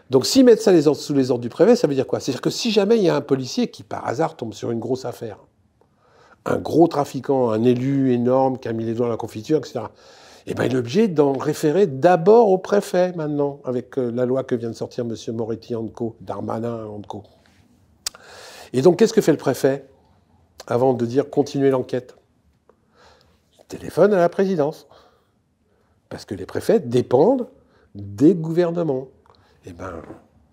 Donc s'ils mettent ça sous les ordres du préfet, ça veut dire quoi C'est-à-dire que si jamais il y a un policier qui par hasard tombe sur une grosse affaire, un gros trafiquant, un élu énorme qui a mis les doigts dans la confiture, etc., eh ben, il est obligé d'en référer d'abord au préfet maintenant, avec euh, la loi que vient de sortir M. moretti Handco darmanin Handco. Et donc, qu'est-ce que fait le préfet avant de dire continuer l'enquête Il téléphone à la présidence. Parce que les préfets dépendent des gouvernements. Eh bien,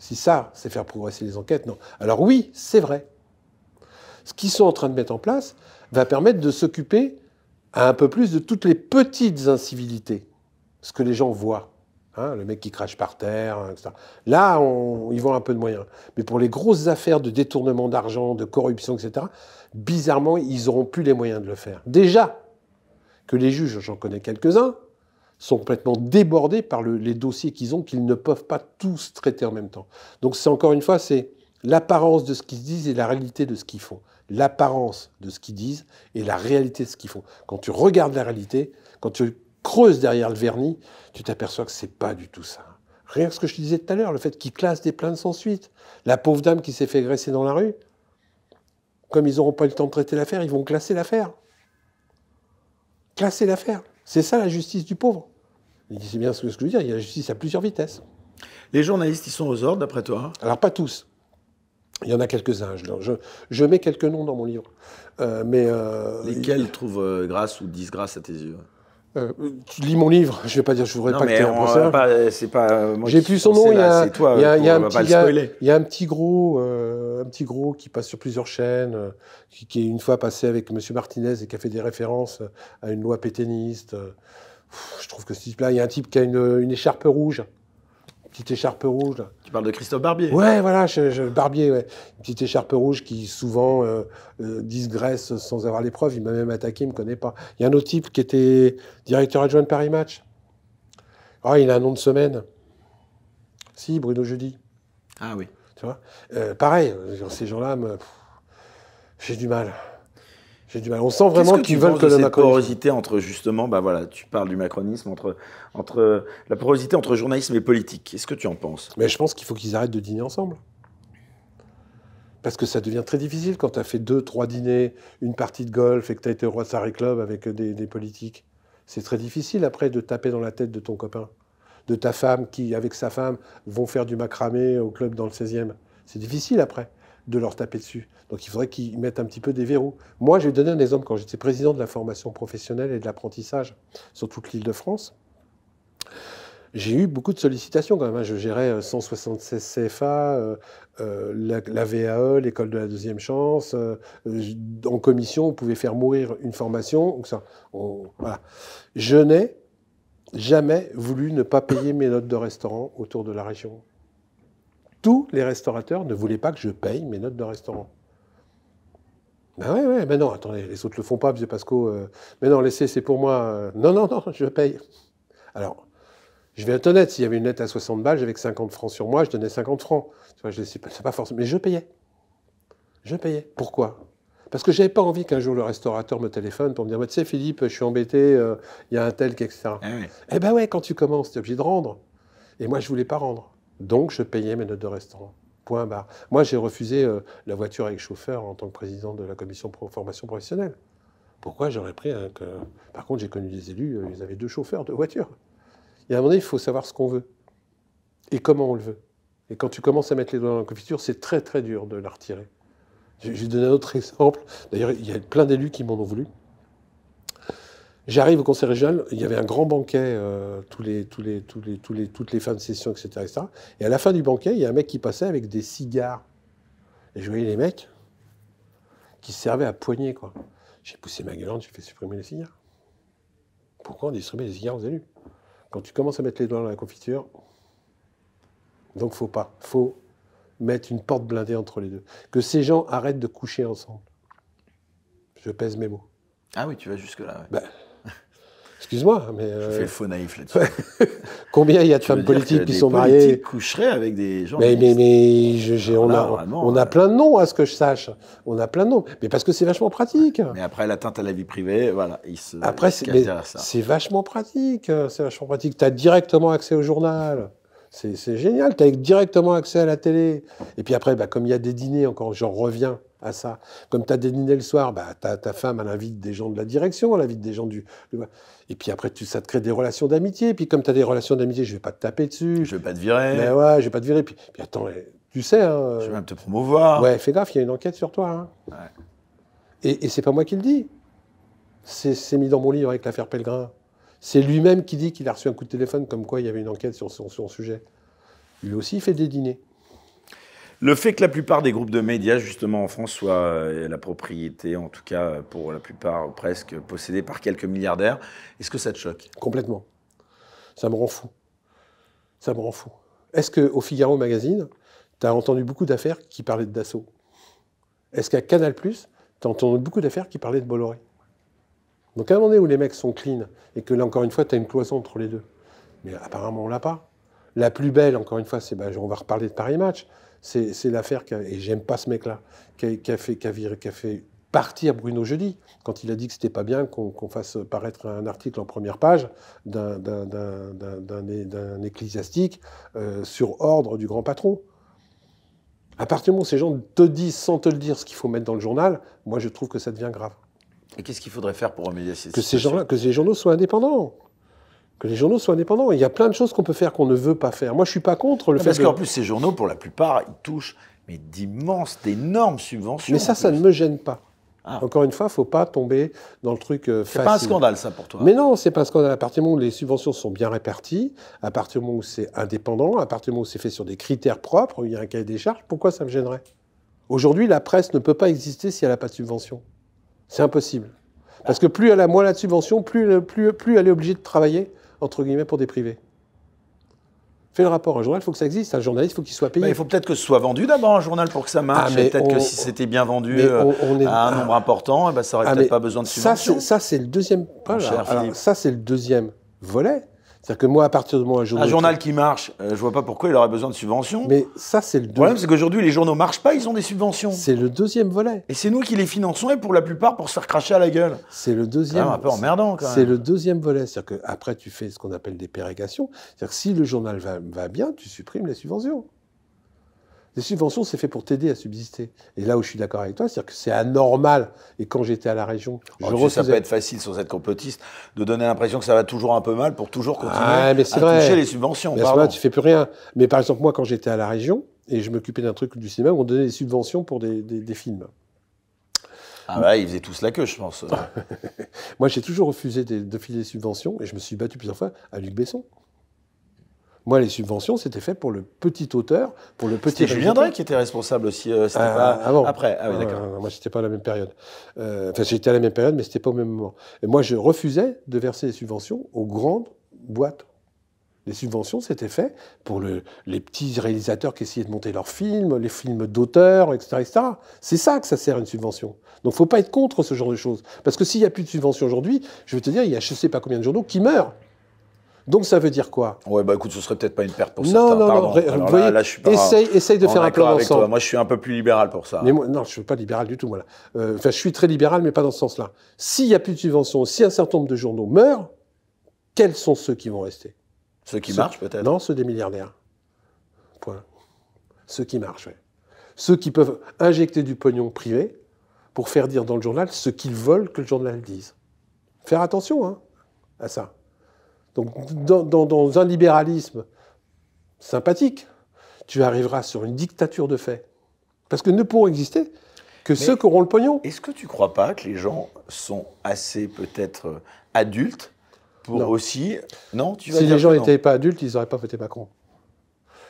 si ça, c'est faire progresser les enquêtes, non. Alors oui, c'est vrai. Ce qu'ils sont en train de mettre en place va permettre de s'occuper un peu plus de toutes les petites incivilités, ce que les gens voient. Hein, le mec qui crache par terre, hein, etc. Là, ils vont un peu de moyens. Mais pour les grosses affaires de détournement d'argent, de corruption, etc., bizarrement, ils n'auront plus les moyens de le faire. Déjà que les juges, j'en connais quelques-uns, sont complètement débordés par les dossiers qu'ils ont, qu'ils ne peuvent pas tous traiter en même temps. Donc c'est encore une fois, c'est l'apparence de ce qu'ils disent et la réalité de ce qu'ils font l'apparence de ce qu'ils disent et la réalité de ce qu'ils font. Quand tu regardes la réalité, quand tu creuses derrière le vernis, tu t'aperçois que ce n'est pas du tout ça. Rien que ce que je te disais tout à l'heure, le fait qu'ils classent des plaintes sans suite. La pauvre dame qui s'est fait graisser dans la rue, comme ils n'auront pas le temps de traiter l'affaire, ils vont classer l'affaire. Classer l'affaire. C'est ça la justice du pauvre. C'est bien ce que je veux dire, il y a la justice à plusieurs vitesses. Les journalistes, ils sont aux ordres, d'après toi Alors pas tous. Il y en a quelques-uns. Je, mets quelques noms dans mon livre. Euh, mais, euh, Lesquels trouvent euh, grâce ou disgrâce à tes yeux tu lis mon livre, je vais pas dire, je voudrais pas que tu C'est pas. J'ai plus son nom. Il y a, un petit, gros, un petit gros qui passe sur plusieurs chaînes, qui, est une fois passé avec M. Martinez et qui a fait des références à une loi péténiste. je trouve que ce type-là, il y a un type qui a une écharpe rouge petite écharpe rouge. Tu parles de Christophe Barbier Ouais, voilà, Barbier, Une petite écharpe rouge qui souvent euh, euh sans avoir les preuves. Il m'a même attaqué, il me connaît pas. Il y a un autre type qui était directeur adjoint de Paris Match. Ah, il a un nom de semaine. Si, Bruno Jeudi. Ah oui. Tu vois euh, Pareil, euh, ces gens-là, j'ai du mal on sent vraiment qu'ils veulent que de le porosité entre justement, bah voilà, tu parles du macronisme, entre, entre la porosité entre journalisme et politique. est ce que tu en penses Mais je pense qu'il faut qu'ils arrêtent de dîner ensemble. Parce que ça devient très difficile quand tu as fait deux, trois dîners, une partie de golf et que tu as été au Roi Saré Club avec des, des politiques. C'est très difficile après de taper dans la tête de ton copain, de ta femme qui, avec sa femme, vont faire du macramé au club dans le 16e. C'est difficile après de leur taper dessus. Donc il faudrait qu'ils mettent un petit peu des verrous. Moi, je vais donner un exemple quand j'étais président de la formation professionnelle et de l'apprentissage sur toute l'île de France. J'ai eu beaucoup de sollicitations quand même. Hein. Je gérais 176 euh, CFA, euh, euh, la, VAE, l'école de la deuxième chance. en commission, on pouvait faire mourir une formation. Donc ça, Je n'ai jamais voulu ne pas payer mes notes de restaurant autour de la région tous les restaurateurs ne voulaient pas que je paye mes notes de restaurant. Ben oui, oui, mais non, attendez, les autres le font pas, M. Pasco. Euh, mais non, laissez, c'est pour moi. Euh, non, non, non, je paye. Alors, je vais être honnête, s'il y avait une lettre à 60 balles, j'avais que 50 francs sur moi, je donnais 50 francs. Tu je pas, pas forcément. Mais je payais. Je payais. Pourquoi parce que je n'avais pas envie qu'un jour le restaurateur me téléphone pour me dire Tu sais, Philippe, je suis embêté, euh, il y a un tel, etc. Ah eh ben ouais, quand tu commences, tu es obligé de rendre. Et moi, je voulais pas rendre. Donc je payais mes notes de restaurant. Point barre. Moi, j'ai refusé euh, la voiture avec chauffeur en tant que président de la commission de formation professionnelle. Pourquoi j'aurais pris un. que... Par contre, j'ai connu des élus, euh, ils avaient deux chauffeurs, deux voitures. y a un moment donné, il faut savoir ce qu'on veut et comment on le veut. Et quand tu commences à mettre les doigts dans la confiture, c'est très très dur de la retirer. Je vais donner un autre exemple. D'ailleurs, il y a plein d'élus qui m'en ont voulu. J'arrive au conseil régional, il y avait un grand banquet, euh, tous les, tous les, tous les, tous les, toutes les fins de session, etc., Et à la fin du banquet, il y a un mec qui passait avec des cigares. Et je voyais les mecs qui servaient à poigner. quoi. J'ai poussé ma gueulante, j'ai fait supprimer les cigares. Pourquoi on distribue les cigares aux élus Quand tu commences à mettre les doigts dans la confiture, donc faut pas. faut mettre une porte blindée entre les deux. Que ces gens arrêtent de coucher ensemble. Je pèse mes mots. Ah oui, tu vas jusque-là. Ben, Excuse-moi, mais. Je euh, fais faux naïf là-dessus. Combien il y a de femmes politiques qui sont mariées coucherait avec des gens. Mais, mais, on, a, on euh, a plein de noms, à ce que je sache. On a plein de noms. Mais parce que c'est vachement pratique. Mais après, l'atteinte à la vie privée, voilà, Après, c'est, c'est vachement pratique. Euh, c'est vachement pratique. Tu as directement accès au journal. C'est, génial. Tu as directement accès à la télé. Et puis après, bah, comme il y a des dîners, encore, j'en reviens ça. Comme tu as des dîners le soir, bah, ta, ta femme, elle invite des gens de la direction, elle invite des gens du. Et puis après, tu, ça te crée des relations d'amitié. Et puis comme tu as des relations d'amitié, je vais pas te taper dessus. Je vais pas te virer. Mais ouais, je vais pas te virer. Puis, attends, eh, tu sais. Hein, euh, je vais même te promouvoir. Ouais, fais gaffe, il y a une enquête sur toi. Hein. Et, et c'est pas moi qui le dis. C'est mis dans mon livre avec l'affaire Pellegrin. C'est lui-même qui dit qu'il a reçu un coup de téléphone comme quoi il y avait une enquête sur son, sujet. Lui aussi, fait des dîners. Le fait que la plupart des groupes de médias, justement en France, soient euh, la propriété, en tout cas euh, pour la plupart euh, presque, possédés par quelques milliardaires, est-ce que ça te choque Complètement. Ça me rend fou. Ça me rend fou. Est-ce qu'au Figaro Magazine, tu as entendu beaucoup d'affaires qui parlaient de Dassault Est-ce qu'à Canal, tu as entendu beaucoup d'affaires qui parlaient de Bolloré Donc à un moment donné où les mecs sont clean et que là, encore une fois, tu as une cloison entre les deux. Mais apparemment, on l'a pas. La plus belle, encore une fois, c'est, bah, on va reparler de Paris Match c'est l'affaire, et j'aime pas ce mec-là, qui, a, fait, partir Bruno Jeudi, quand il a dit que c'était pas bien qu'on fasse paraître un article en première page d'un ecclésiastique euh, sur ordre du grand patron. À partir du moment où ces gens te disent sans te le dire ce qu'il faut mettre dans le journal, moi je trouve que ça devient grave. Et qu'est-ce qu'il faudrait faire pour remédier à ces Que ces journaux soient indépendants que les journaux soient indépendants. il y a plein de choses qu'on peut faire qu'on ne veut pas faire. Moi, je suis pas contre le fait fait. Parce qu'en plus, ces journaux, pour la plupart, ils touchent mais d'immenses, d'énormes subventions. Mais ça, ça ne me gêne pas. Ah. Encore une fois, faut pas tomber dans le truc facile. Euh, c'est pas un scandale, ça, pour toi. Mais non, c'est pas un scandale. À partir du moment où les subventions sont bien réparties, à partir du moment où c'est indépendant, à partir du moment où c'est fait sur des critères propres, où il y a un cahier des charges, pourquoi ça me gênerait Aujourd'hui, la presse ne peut pas exister si elle n'a pas de subvention. C'est impossible. Parce que plus elle a moins la subvention, plus, plus elle est obligée de travailler entre guillemets, pour des privés. Fais le rapport. Un journal, il faut que ça existe. Un journaliste, il faut qu'il soit payé. Bah, il faut peut-être que ce soit vendu d'abord, un journal, pour que ça marche. Ah, peut-être que si c'était bien vendu euh, à un ah. nombre important, eh ben, ça aurait ah, peut-être pas besoin de subvention. Ça, c'est le deuxième. ça, c'est le deuxième volet. C'est-à-dire que moi, à partir de moi, un journal. Un journal qui marche, euh, je vois pas pourquoi il aurait besoin de subventions. Mais ça, c'est le. deuxième... — Le problème, c'est qu'aujourd'hui, les journaux marchent pas, ils ont des subventions. C'est le deuxième volet. Et c'est nous qui les finançons, et pour la plupart, pour se faire cracher à la gueule. C'est le deuxième. un peu emmerdant, C'est le deuxième volet. C'est-à-dire qu'après, tu fais ce qu'on appelle des pérégations. C'est-à-dire que si le journal va bien, tu supprimes les subventions. Les subventions, c'est fait pour t'aider à subsister. Et là où je suis d'accord avec toi, c'est-à-dire que c'est anormal. Et quand j'étais à la région, je ça peut être facile sur cette complotiste de donner l'impression que ça va toujours un peu mal pour toujours continuer ah, à toucher les subventions. Mais tu fais plus rien. Mais par exemple, moi, quand j'étais à la région et je m'occupais d'un truc du cinéma, on donnait des subventions pour des, films. Ah bah, ils faisaient tous la queue, je pense. Moi, j'ai toujours refusé de, de, filer des subventions et je me suis battu plusieurs fois à Luc Besson. Moi, les subventions, c'était fait pour le petit auteur, pour le petit. Je Julien qui était responsable aussi. Euh, ah, pas avant. Ah après, ah, oui, ah, d'accord. Euh, moi, c'était pas à la même période. Euh, enfin, j'étais à la même période, mais c'était pas au même moment. Et moi, je refusais de verser les subventions aux grandes boîtes. Les subventions, c'était fait pour les petits réalisateurs qui essayaient de monter leurs films, les films d'auteurs, etc., C'est ça que ça sert une subvention. Donc, faut pas être contre ce genre de choses. Parce que s'il n'y a plus de subventions aujourd'hui, je vais te dire, il y a je sais pas combien de journaux qui meurent donc ça veut dire quoi Ouais, bah écoute, ce serait peut-être pas une perte pour non, certains. Non, non, non, essaye, de faire un plan ensemble. Moi, je suis un peu plus libéral pour ça. non, je suis pas libéral du tout. Voilà. Euh, enfin, je suis très libéral, mais pas dans ce sens-là. S'il y a plus de subventions, si un certain nombre de journaux meurent, quels sont ceux qui vont rester Ceux qui marchent peut-être Non, ceux des milliardaires. Point. Ceux qui marchent, oui. Ceux qui peuvent injecter du pognon privé pour faire dire dans le journal ce qu'ils veulent que le journal dise. Faire attention hein, à ça. Donc dans, un libéralisme sympathique, tu arriveras sur une dictature de fait. Parce que ne pourront exister que ceux qui auront le pognon. Est-ce que tu ne crois pas que les gens sont assez peut-être adultes pour aussi... Non, tu vas Si les gens n'étaient pas adultes, ils n'auraient pas voté Macron.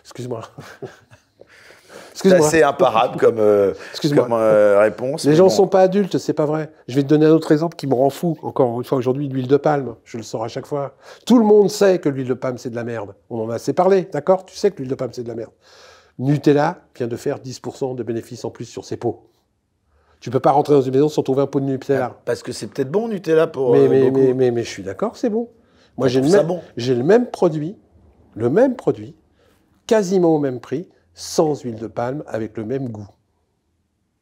Excuse-moi. C'est assez imparable comme, euh, euh, réponse. Les gens ne sont pas adultes, c'est pas vrai. Je vais te donner un autre exemple qui me rend fou. Encore une fois, aujourd'hui, l'huile de palme. Je le sors à chaque fois. Tout le monde sait que l'huile de palme, c'est de la merde. On en a assez parlé, d'accord Tu sais que l'huile de palme, c'est de la merde. Nutella vient de faire 10% de bénéfices en plus sur ses pots. Tu peux pas rentrer dans une maison sans trouver un pot de Nutella. Ah, parce que c'est peut-être bon Nutella pour. Mais, euh, mais, mais, mais, je suis d'accord, c'est bon. Moi, j'ai le, même, le même produit, le même produit, quasiment au même prix, sans huile de palme avec le même goût.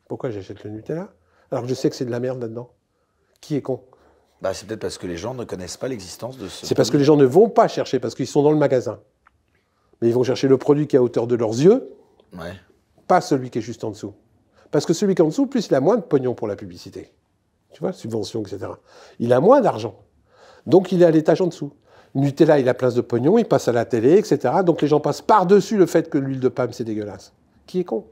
Pourquoi j'achète le Nutella Alors que je sais que c'est de la merde là-dedans. Qui est con bah, C'est peut-être parce que les gens ne connaissent pas l'existence de ce. C'est parce que les gens ne vont pas chercher, parce qu'ils sont dans le magasin. Mais ils vont chercher le produit qui est à hauteur de leurs yeux, pas celui qui est juste en dessous. Parce que celui qui est en dessous, plus il a moins de pognon pour la publicité. Tu vois, subvention, etc. Il a moins d'argent. Donc il est à l'étage en dessous. Nutella, il a place de pognon, il passe à la télé, etc. Donc les gens passent par-dessus le fait que l'huile de palme, c'est dégueulasse. Qui est con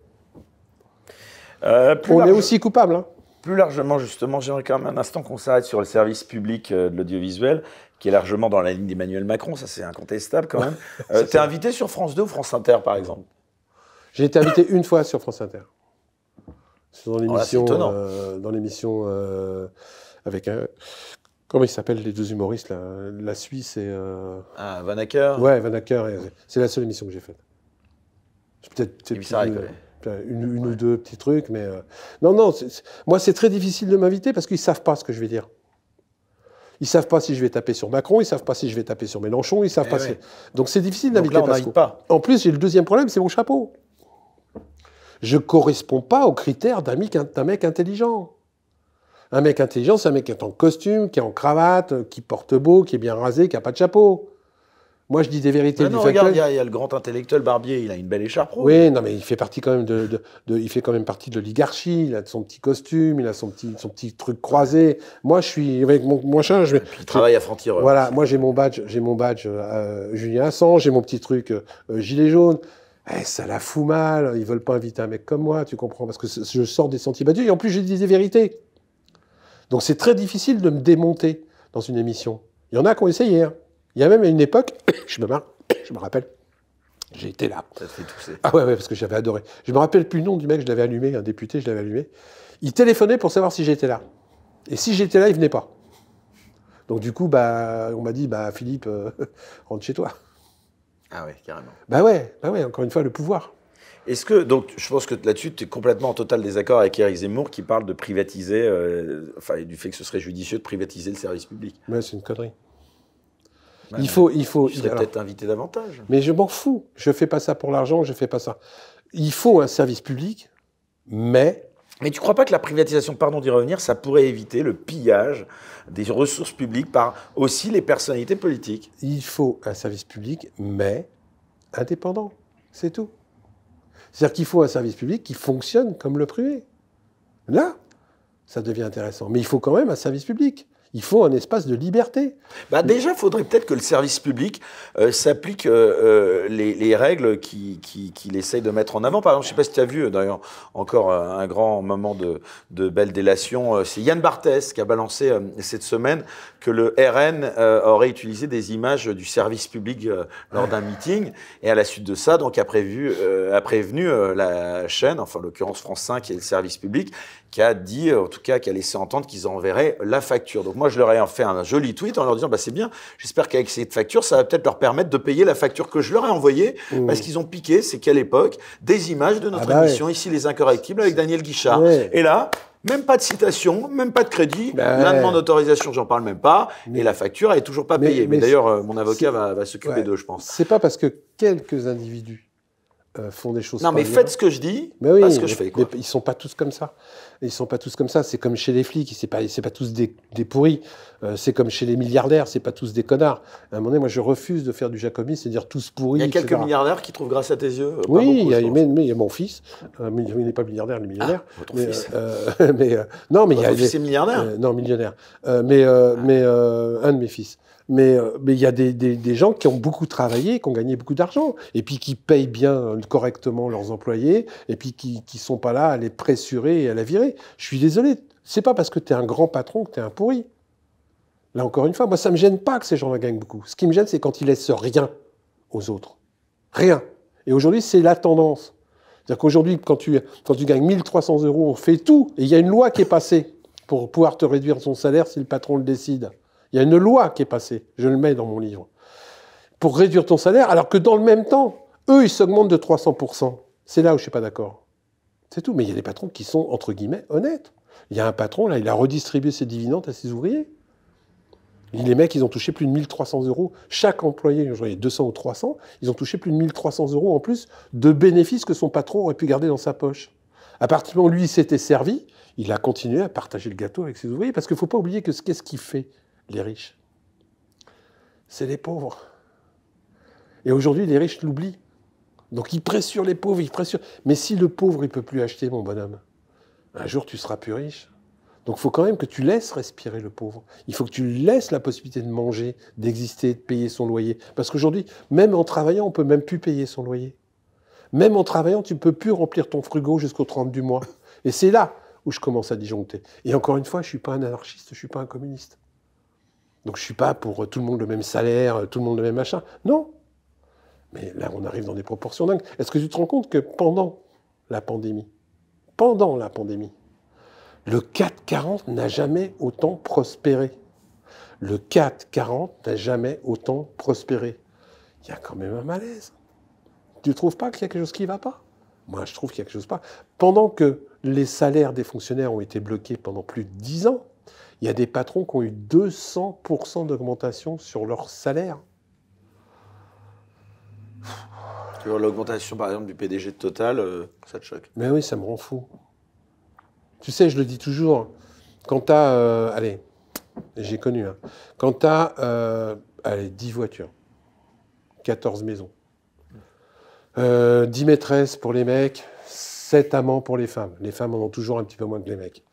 euh, On est aussi coupable. Hein. Plus largement, justement, j'aimerais quand même un instant qu'on s'arrête sur le service public euh, de l'audiovisuel, qui est largement dans la ligne d'Emmanuel Macron, ça c'est incontestable quand même. Euh, t'es invité sur France 2 ou France Inter, par exemple J'ai été invité une fois sur France Inter. Dans l'émission, dans l'émission avec un, Comment ils s'appellent les deux humoristes là La Suisse et. Euh... Ah, Vanacker Ouais, Acker. C'est la seule émission que j'ai faite. Peut-être. Une, ou deux petits trucs, mais. Euh, non, non, moi c'est très difficile de m'inviter parce qu'ils ne savent pas ce que je vais dire. Ils ne savent pas si je vais taper sur Macron, ils ne savent pas si je vais taper sur Mélenchon, ils savent eh pas Donc c'est difficile d'inviter Pas. En plus, j'ai le deuxième problème, c'est mon chapeau. Je ne correspond pas aux critères d'un mec intelligent. Un mec intelligent, c'est un mec qui est en costume, qui est en cravate, euh, qui porte beau, qui est bien rasé, qui n'a pas de chapeau. Moi, je dis des vérités. Non, non regarde, il y, a le grand intellectuel Barbier, il a une belle écharpe. Oui, non, mais il fait partie quand même de, il fait quand même partie de l'oligarchie. Il a son petit costume, il a son petit, son petit truc croisé. Moi, je suis avec mon, mon Je, il travaille à frontière. Voilà, moi j'ai mon badge, j'ai mon badge euh, Julien Assange, j'ai mon petit truc euh, gilet jaune. Eh, ça la fout mal. Ils veulent pas inviter un mec comme moi, tu comprends Parce que je sors des sentiers battus et en plus je dis des vérités. Donc c'est très difficile de me démonter dans une émission. Il y en a qui ont essayé. Hein. Il y a même à une époque, je me, je me rappelle, j'ai été là. Ça te fait tousser. Ah ouais, parce que j'avais adoré. Je me rappelle plus le nom du mec, je l'avais allumé, un député, je l'avais allumé. Il téléphonait pour savoir si j'étais là. Et si j'étais là, il venait pas. Donc du coup, bah, on m'a dit, bah Philippe, euh, rentre chez toi. Ah ouais, carrément. Bah ouais, bah ouais, encore une fois, le pouvoir. Est-ce que, donc, je pense que là-dessus, tu es complètement en total désaccord avec Eric Zemmour qui parle de privatiser, euh, enfin, du fait que ce serait judicieux de privatiser le service public. Mais c'est une connerie. il faut, il faut. Tu serais peut-être invité davantage. Mais je m'en fous. Je fais pas ça pour l'argent. Je fais pas ça. Il faut un service public, mais mais tu ne crois pas que la privatisation, pardon d'y revenir, ça pourrait éviter le pillage des ressources publiques par aussi les personnalités politiques Il faut un service public, mais indépendant. C'est tout. C'est-à-dire qu'il faut un service public qui fonctionne comme le privé. Là, ça devient intéressant. Mais il faut quand même un service public. Il faut un espace de liberté. Bah, déjà, il faudrait peut-être que le service public euh, s'applique euh, euh, les, règles qu'il essaye de mettre en avant. Par exemple, je ne sais pas si tu as vu, d'ailleurs, encore un grand moment de, belle délation. C'est Yann Barthès qui a balancé cette semaine que le RN euh, aurait utilisé des images du service public euh, lors d'un meeting. Et à la suite de ça, donc, a, euh, prévenu la chaîne, enfin, l'occurrence France 5 est le service public, qui a dit, en tout cas, qui a laissé entendre qu'ils enverraient la facture. Donc, moi, je leur ai fait un joli tweet en leur disant, bah, c'est bien, j'espère qu'avec cette facture, ça va peut-être leur permettre de payer la facture que je leur ai envoyée, mmh. parce qu'ils ont piqué, c'est qu'à l'époque, des images de notre ah bah émission, ici, Les Incorrectibles, avec Daniel Guichard. Et là, même pas de citation, même pas de crédit, ben... de demande d'autorisation, j'en parle même pas, et la facture est toujours pas payée. Mais, d'ailleurs, euh, mon avocat va, s'occuper d'eux, je pense. C'est pas parce que quelques individus euh, font des choses. Non, mais faites ce que je dis, mais ben pas ce que je fais. Ils sont pas tous comme ça ils sont pas tous comme ça. C'est comme chez les flics, c'est pas, pas tous des, pourris. Euh, c'est comme chez les milliardaires, c'est pas tous des connards. À un moment donné, moi, je refuse de faire du jacobisme c'est-à-dire tous pourris. Il y a quelques milliardaires qui trouvent grâce à tes yeux. Euh, oui, il y, a, mais, il y a mon fils. Euh, il n'est pas milliardaire, il est millionnaire. Ah, votre fils. non, mais il y a. Fils est millionnaire. non, millionnaire. mais ah. un de mes fils. Euh, mais il y a des, gens qui ont beaucoup travaillé, qui ont gagné beaucoup d'argent, et puis qui payent bien euh, correctement leurs employés, et puis qui ne sont pas là à les pressurer et à la virer. Je suis désolé, c'est pas parce que tu es un grand patron que tu es un pourri. Là encore une fois, moi ça me gêne pas que ces gens-là gagnent beaucoup. Ce qui me gêne, c'est quand ils laissent rien aux autres. Rien. Et aujourd'hui, c'est la tendance. C'est-à-dire qu'aujourd'hui, quand tu, quand tu gagnes 1300 euros, on fait tout. Et il y a une loi qui est passée pour pouvoir te réduire son salaire si le patron le décide. Il y a une loi qui est passée, je le mets dans mon livre, pour réduire ton salaire, alors que dans le même temps, eux, ils s'augmentent de 300%. C'est là où je ne suis pas d'accord. C'est tout. Mais il y a des patrons qui sont, entre guillemets, honnêtes. Il y a un patron, là, il a redistribué ses dividendes à ses ouvriers. les mecs, ils ont touché plus de 1300 euros. Chaque employé, je voyais 200 ou 300, ils ont touché plus de 1300 euros en plus de bénéfices que son patron aurait pu garder dans sa poche. À partir du moment où lui s'était servi, il a continué à partager le gâteau avec ses ouvriers, parce qu'il ne faut pas oublier que qu'est-ce qu'il fait les riches. C'est les pauvres. Et aujourd'hui, les riches l'oublient. Donc ils pressurent les pauvres, ils pressurent. Mais si le pauvre, il ne peut plus acheter, mon bonhomme, un jour tu seras plus riche. Donc il faut quand même que tu laisses respirer le pauvre. Il faut que tu laisses la possibilité de manger, d'exister, de payer son loyer. Parce qu'aujourd'hui, même en travaillant, on peut même plus payer son loyer. Même en travaillant, tu ne peux plus remplir ton frigo jusqu'au 30 du mois. Et c'est là où je commence à disjoncter. Et encore une fois, je ne suis pas un anarchiste, je ne suis pas un communiste. Donc je ne suis pas pour euh, tout le monde le même salaire, euh, tout le monde le même machin. Non. Mais là, on arrive dans des proportions dingues. Est-ce que tu te rends compte que pendant la pandémie, pendant la pandémie, le 440 n'a jamais autant prospéré. Le 440 n'a jamais autant prospéré. Il y a quand même un malaise. Tu ne trouves pas qu'il y a quelque chose qui ne va pas Moi, je trouve qu'il y a quelque chose pas. Pendant que les salaires des fonctionnaires ont été bloqués pendant plus de 10 ans, il y a des patrons qui ont eu 200% d'augmentation sur leur salaire. Tu vois, l'augmentation, par exemple, du PDG de Total, euh, ça te choque Mais oui, ça me rend fou. Tu sais, je le dis toujours, hein. quand tu euh, allez, j'ai connu. Hein. quand tu euh, allez, 10 voitures, 14 maisons, 10 maîtresses pour les mecs, 7 amants pour les femmes. Les femmes en ont toujours un petit peu moins que les mecs.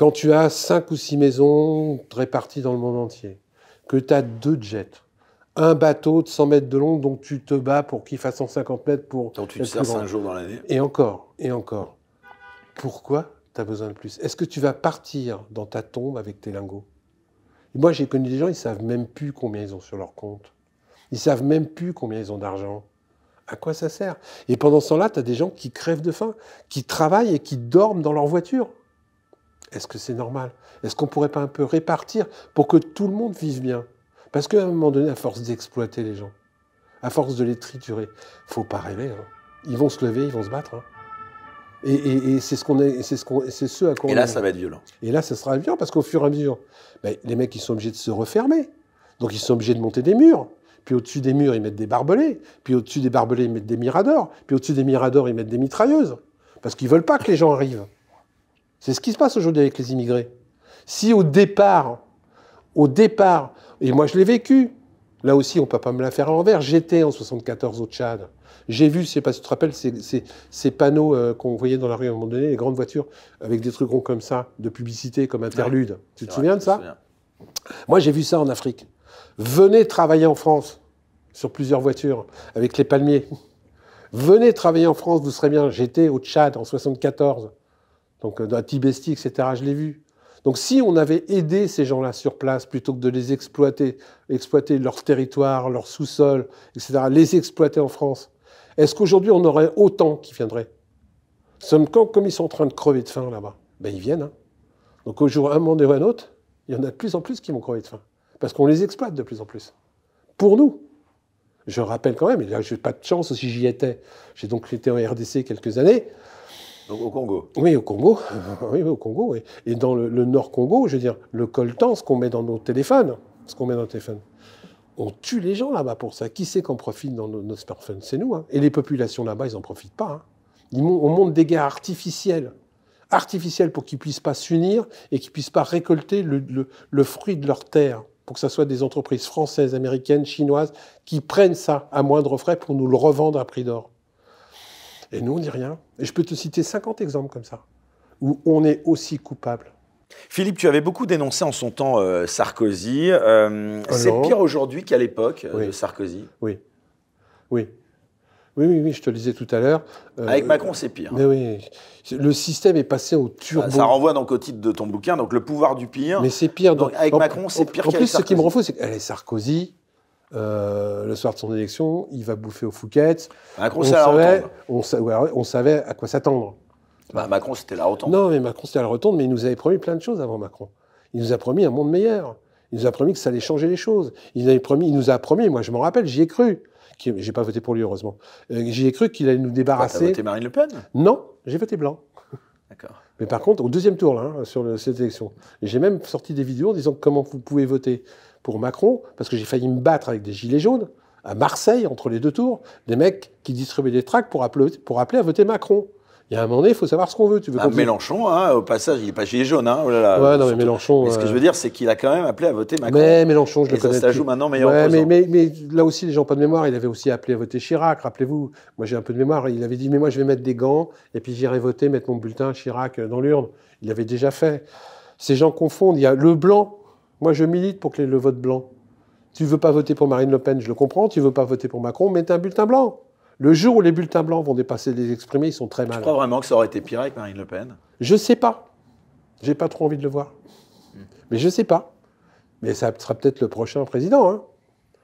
Quand tu as cinq ou six maisons réparties dans le monde entier, que tu as deux jets, un bateau de 100 mètres de long, dont tu te bats pour qu'il fasse 150 mètres pour. tu Et encore, et encore. Pourquoi tu as besoin de plus Est-ce que tu vas partir dans ta tombe avec tes lingots Moi, j'ai connu des gens, ils savent même plus combien ils ont sur leur compte. Ils savent même plus combien ils ont d'argent. À quoi ça sert Et pendant ce temps-là, tu as des gens qui crèvent de faim, qui travaillent et qui dorment dans leur voiture. Est-ce que c'est normal Est-ce qu'on ne pourrait pas un peu répartir pour que tout le monde vive bien Parce qu'à un moment donné, à force d'exploiter les gens, à force de les triturer, faut pas rêver. Hein. Ils vont se lever, ils vont se battre. Hein. Et, c'est ce qu'on est, c'est ce c'est à Et là, ça va être violent. Et là, ça sera violent parce qu'au fur et à mesure, ben, les mecs, ils sont obligés de se refermer. Donc, ils sont obligés de monter des murs. Puis au-dessus des murs, ils mettent des barbelés. Puis au-dessus des barbelés, ils mettent des miradors. Puis au-dessus des miradors, ils mettent des mitrailleuses. Parce qu'ils veulent pas que les gens arrivent. C'est ce qui se passe aujourd'hui avec les immigrés. Si au départ, au départ, et moi je l'ai vécu, là aussi on ne peut pas me la faire à j'étais en 74 au Tchad. J'ai vu, je sais pas si tu te rappelles, ces, panneaux euh, qu'on voyait dans la rue à un moment donné, les grandes voitures avec des trucs ronds comme ça, de publicité, comme interlude. tu te souviens de ça Moi j'ai vu ça en Afrique. Venez travailler en France sur plusieurs voitures avec les palmiers. Venez travailler en France, vous serez bien. J'étais au Tchad en 74. Donc, la euh, Tibesti, etc., je l'ai vu. Donc, si on avait aidé ces gens-là sur place, plutôt que de les exploiter, exploiter leur territoire, leur sous-sol, etc., les exploiter en France, est-ce qu'aujourd'hui, on aurait autant qui viendraient quand, comme ils sont en train de crever de faim là-bas, ben, ils viennent. Hein. Donc, au jour un monde et un autre, il y en a de plus en plus qui vont crever de faim. Parce qu'on les exploite de plus en plus. Pour nous. Je rappelle quand même, et là, je n'ai pas de chance aussi, j'y étais. J'ai donc été en RDC quelques années au Congo Oui, au Congo. oui, au Congo, Et dans le, Nord-Congo, je veux dire, le coltan, ce qu'on met dans nos téléphones, ce qu'on met dans nos téléphones, on tue les gens là-bas pour ça. Qui sait qu'on profite dans nos, smartphones C'est nous. Hein. Et les populations là-bas, ils n'en profitent pas. Hein. on monte des guerres artificielles. Artificielles pour qu'ils puissent pas s'unir et qu'ils puissent pas récolter le, le fruit de leur terre pour que ce soit des entreprises françaises, américaines, chinoises, qui prennent ça à moindre frais pour nous le revendre à prix d'or. Et nous, on dit rien. Et je peux te citer 50 exemples comme ça, où on est aussi coupable. Philippe, tu avais beaucoup dénoncé en son temps euh, Sarkozy. Euh, ah c'est pire aujourd'hui qu'à l'époque euh, de Sarkozy. Oui. Oui. Oui, oui, oui, je te le disais tout à l'heure. Avec Macron, c'est pire. Mais oui, le système est passé au turbo. ça renvoie donc au titre de ton bouquin, donc le pouvoir du pire. Mais c'est pire. Donc, Avec Macron, c'est pire. En plus, ce qui me refuse, c'est que Sarkozy, euh, le soir de son élection, il va bouffer aux fouquettes. Macron, on, savait, on, savait à quoi s'attendre. Bah, Macron, c'était la retombe. Non, mais Macron, c'était la retombe. mais il nous avait promis plein de choses avant Macron. Il nous a promis un monde meilleur. Il nous a promis que ça allait changer les choses. Il, nous a promis, moi je m'en rappelle, j'y ai cru. J'ai pas voté pour lui, heureusement. Euh, j'y ai cru qu'il allait nous débarrasser. Tu as voté Marine Le Pen Non, j'ai voté blanc. D'accord. Mais par contre, au deuxième tour, là, hein, sur cette élection, j'ai même sorti des vidéos en disant comment vous pouvez voter pour Macron, parce que j'ai failli me battre avec des gilets jaunes, à Marseille, entre les deux tours, des mecs qui distribuaient des tracts pour appeler, pour appeler à voter Macron. Il y a un moment donné, il faut savoir ce qu'on veut. Tu ah, Mélenchon, hein, au passage, il n'est pas gilet jaune. Hein, oh ouais, non, mais Mélenchon. ce que euh, je veux dire, c'est qu'il a quand même appelé à voter Macron. Mais Mélenchon, je le connais. Ça joue maintenant meilleur ouais, mais, mais, là aussi, les gens n'ont pas de mémoire. Il avait aussi appelé à voter Chirac, rappelez-vous. Moi, j'ai un peu de mémoire. Il avait dit Mais moi, je vais mettre des gants et puis j'irai voter, mettre mon bulletin Chirac euh, dans l'urne. Il l'avait déjà fait. Ces gens confondent. Il y a le blanc moi, je milite pour que le vote blanc. Tu ne veux pas voter pour Marine Le Pen, je le comprends. Tu ne veux pas voter pour Macron, mets un bulletin blanc. Le jour où les bulletins blancs vont dépasser les exprimés, ils sont très mal. Je crois vraiment que ça aurait été pire avec Marine Le Pen Je sais pas. Je n'ai pas trop envie de le voir. Mais je sais pas. Mais ça sera peut-être le prochain président. Hein.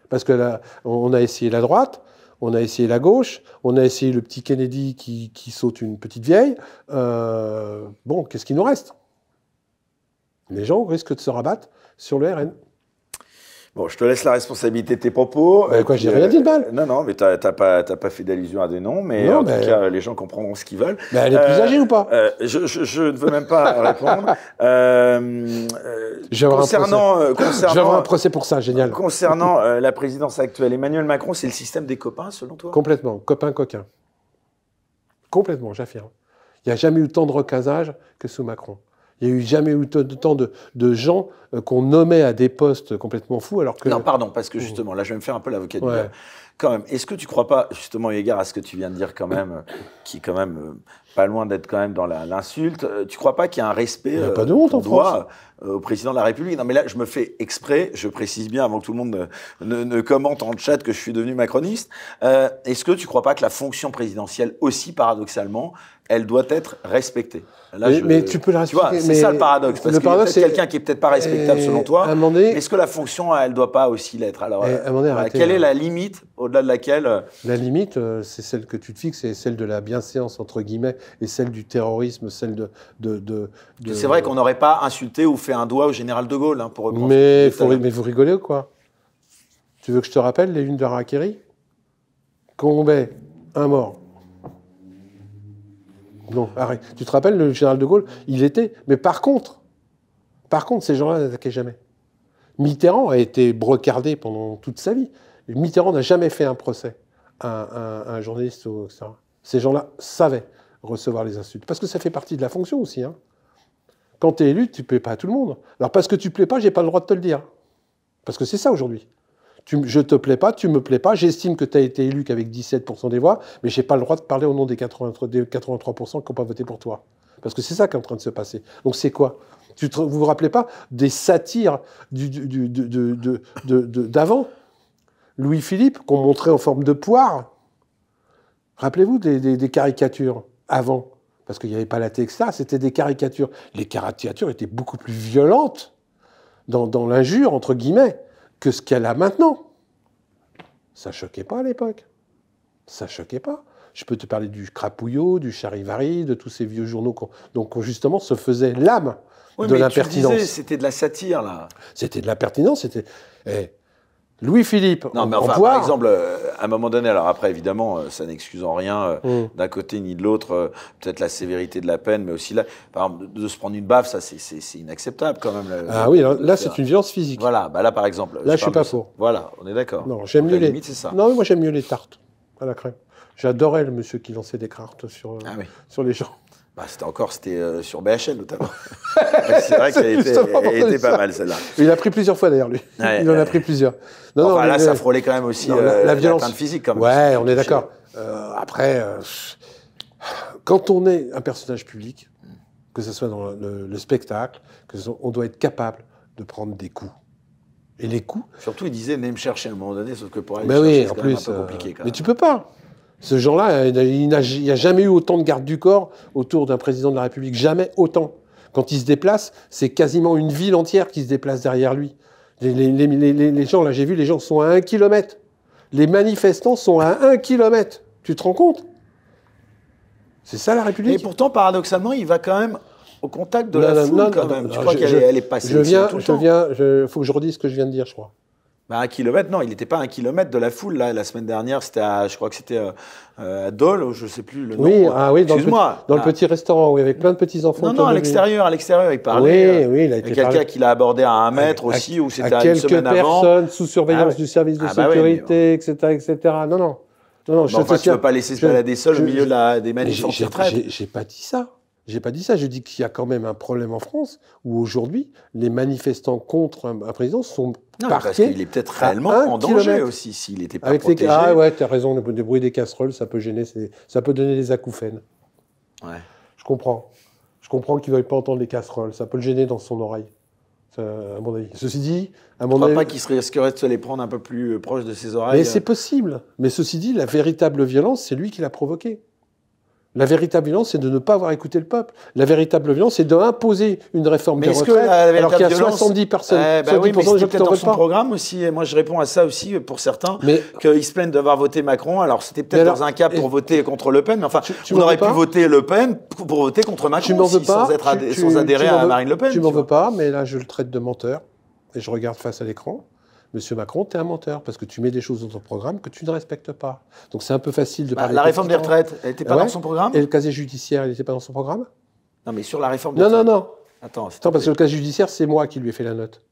Parce que là, on a essayé la droite, on a essayé la gauche, on a essayé le petit Kennedy qui, saute une petite vieille. Euh, bon, qu'est-ce qu'il nous reste les gens risquent de se rabattre sur le RN. Bon, je te laisse la responsabilité de tes propos. quoi, j'ai rien dit de mal. Euh, non, non, mais t'as pas, pas fait d'allusion à des noms, mais en tout cas, les gens comprendront ce qu'ils veulent. elle est plus euh, âgée ou pas euh, je, ne veux même pas répondre. concernant, concernant, un procès pour ça, génial. Concernant la présidence actuelle, Emmanuel Macron, c'est le système des copains, selon toi Complètement, copain-coquin. Complètement, j'affirme. Il n'y a jamais eu tant de recasage que sous Macron. Il n'y a eu jamais eu autant de, gens euh, qu'on nommait à des postes complètement fous alors que... Non, pardon, parce que mmh. justement, là je vais me faire un peu l'avocat du Quand même, est-ce que tu crois pas, justement, égard à ce que tu viens de dire quand même, euh, qui est quand même euh, pas loin d'être quand même dans l'insulte, tu tu crois pas qu'il y a un respect pas de honte en droit au président de la République Non mais là, je me fais exprès, je précise bien avant que tout le monde ne, commente en chat que je suis devenu macroniste, est-ce que tu crois pas que la fonction présidentielle aussi, paradoxalement, elle doit être respectée. mais, tu peux la respecter. c'est ça le paradoxe. Parce le paradoxe, c'est quelqu'un qui est peut-être pas respectable selon toi. Est-ce que la fonction, elle doit pas aussi l'être Alors, euh, quelle est hein. la limite au-delà de laquelle euh, La limite, euh, c'est celle que tu te fixes, c'est celle de la bienséance entre guillemets et celle du terrorisme, celle de. de, C'est vrai qu'on n'aurait pas insulté ou fait un doigt au général de Gaulle hein, pour. Mais, mais vous rigolez ou quoi Tu veux que je te rappelle les lunes de Raquerie Combet, un mort. Non, arrête. Tu te rappelles, le général de Gaulle, il était. Mais par contre, par contre, ces gens-là n'attaquaient jamais. Mitterrand a été brocardé pendant toute sa vie. Mitterrand n'a jamais fait un procès à un, journaliste, etc. Ces gens-là savaient recevoir les insultes. Parce que ça fait partie de la fonction aussi. Hein. Quand tu es élu, tu ne plais pas à tout le monde. Alors parce que tu ne plais pas, j'ai pas le droit de te le dire. Parce que c'est ça aujourd'hui. Je je te plais pas, tu ne me plais pas, j'estime que tu as été élu qu'avec 17% des voix, mais je n'ai pas le droit de parler au nom des 83%, qui n'ont pas voté pour toi. Parce que c'est ça qui est en train de se passer. Donc c'est quoi tu ne Vous vous rappelez pas des satires d'avant Louis-Philippe, qu'on montrait en forme de poire Rappelez-vous des, caricatures avant parce qu'il n'y avait pas la ça. c'était des caricatures. Les caricatures étaient beaucoup plus violentes dans l'injure, entre guillemets que ce qu'elle a maintenant. Ça choquait pas à l'époque. Ça choquait pas. Je peux te parler du Crapouillot, du Charivari, de tous ces vieux journaux qu'on, donc justement se faisait l'âme de l'impertinence. C'était de la satire là. C'était de l'impertinence. C'était. Eh, Louis-Philippe. Non, mais par exemple, euh, à un moment donné, alors après, évidemment, euh, ça n'excuse en rien euh, mm. d'un côté ni de l'autre, peut-être la sévérité de la peine, mais aussi là, de se prendre une baffe, ça, c'est inacceptable quand même. ah oui, là, c'est une violence physique. Voilà, bah là, par exemple. Là, je, suis pas faux. — Voilà, on est d'accord. Non, j'aime mieux les. Non, moi, j'aime mieux les tartes à la crème. J'adorais le monsieur qui lançait des cartes sur, ah sur les gens. Bah, c'était encore c'était euh, sur BHL notamment. c'est vrai qu'elle était, pas mal celle-là. Il a pris plusieurs fois d'ailleurs lui. il en a pris plusieurs. là, ça frôlait quand même aussi euh, la, violence physique quand même. Ouais, on est d'accord. Euh, après, quand on est un personnage public, que ce soit dans le, spectacle, que on doit être capable de prendre des coups. Et les coups. Surtout, il disait, venez me chercher à un moment donné, sauf que pour aller ben chercher, oui, c'est plus, un peu compliqué. mais tu peux pas. Ce genre-là, il n'y a jamais eu autant de garde du corps autour d'un président de la République. Jamais autant. Quand il se déplace, c'est quasiment une ville entière qui se déplace derrière lui. Les, gens, là, j'ai vu, les gens sont à un kilomètre. Les manifestants sont à un kilomètre. Tu te rends compte C'est ça la République. Et pourtant, paradoxalement, il va quand même au contact de la foule quand même. Tu crois qu'elle est, est, passée je viens, faut que je redise ce que je viens de dire, je crois. Bah, un kilomètre, non, il n'était pas un kilomètre de la foule. Là, la semaine dernière, c'était à, je crois que c'était euh, euh, à, Dole, je ne sais plus le nom. Oui, ah, oui dans, le petit, dans le ah. petit restaurant, y avec plein de petits enfants. Non, non, à l'extérieur, à l'extérieur, il parlait. Oui, euh, oui, il a été quelqu'un qui l'a abordé à un mètre aussi, ou c'était à, une semaine personnes, avant. personnes sous surveillance ah du service de ah bah sécurité, etc., etc. Non, non. Non, non, je ne peux pas laisser se balader seul au milieu des manifestations. J'ai pas dit ça. J'ai pas dit ça, je dis qu'il y a quand même un problème en France où aujourd'hui les manifestants contre un, président sont Parce qu'il est peut-être réellement en danger aussi s'il était pas protégé. Ah ouais, raison, le, bruit des casseroles, ça peut gêner, ça peut donner des acouphènes. Ouais. Je comprends. Je comprends qu'il ne veuille pas entendre les casseroles, ça peut le gêner dans son oreille. à mon avis. Ceci dit, un mon avis. pas qu'il risquerait de se les prendre un peu plus euh, proche de ses oreilles. Mais c'est euh possible. Mais ceci dit, la véritable violence, c'est lui qui l'a provoquée. La véritable violence, c'est de ne pas avoir écouté le peuple. La véritable violence, c'est d'imposer une réforme des retraites, alors qu'il y a 70 personnes, eh ben oui, mais peut-être dans son programme aussi. Et moi, je réponds à ça aussi pour certains, qu'ils se plaignent d'avoir voté Macron. Alors, c'était peut-être dans un cas pour voter contre Le Pen, mais enfin, on aurait pu voter Le Pen pour voter contre Macron, sans, adhérer à Marine Le Pen. Tu m'en veux pas, mais là, je le traite de menteur et je regarde face à l'écran. Monsieur Macron, tu es un menteur parce que tu mets des choses dans ton programme que tu ne respectes pas. Donc c'est un peu facile de bah, parler. La réforme des retraites, elle n'était pas ah dans son programme Et le casier judiciaire, il n'était pas dans son programme Non, mais sur la réforme des non, retraites. Non, non, non. Attends, Attends parce que le casier judiciaire, c'est moi qui lui ai fait la note.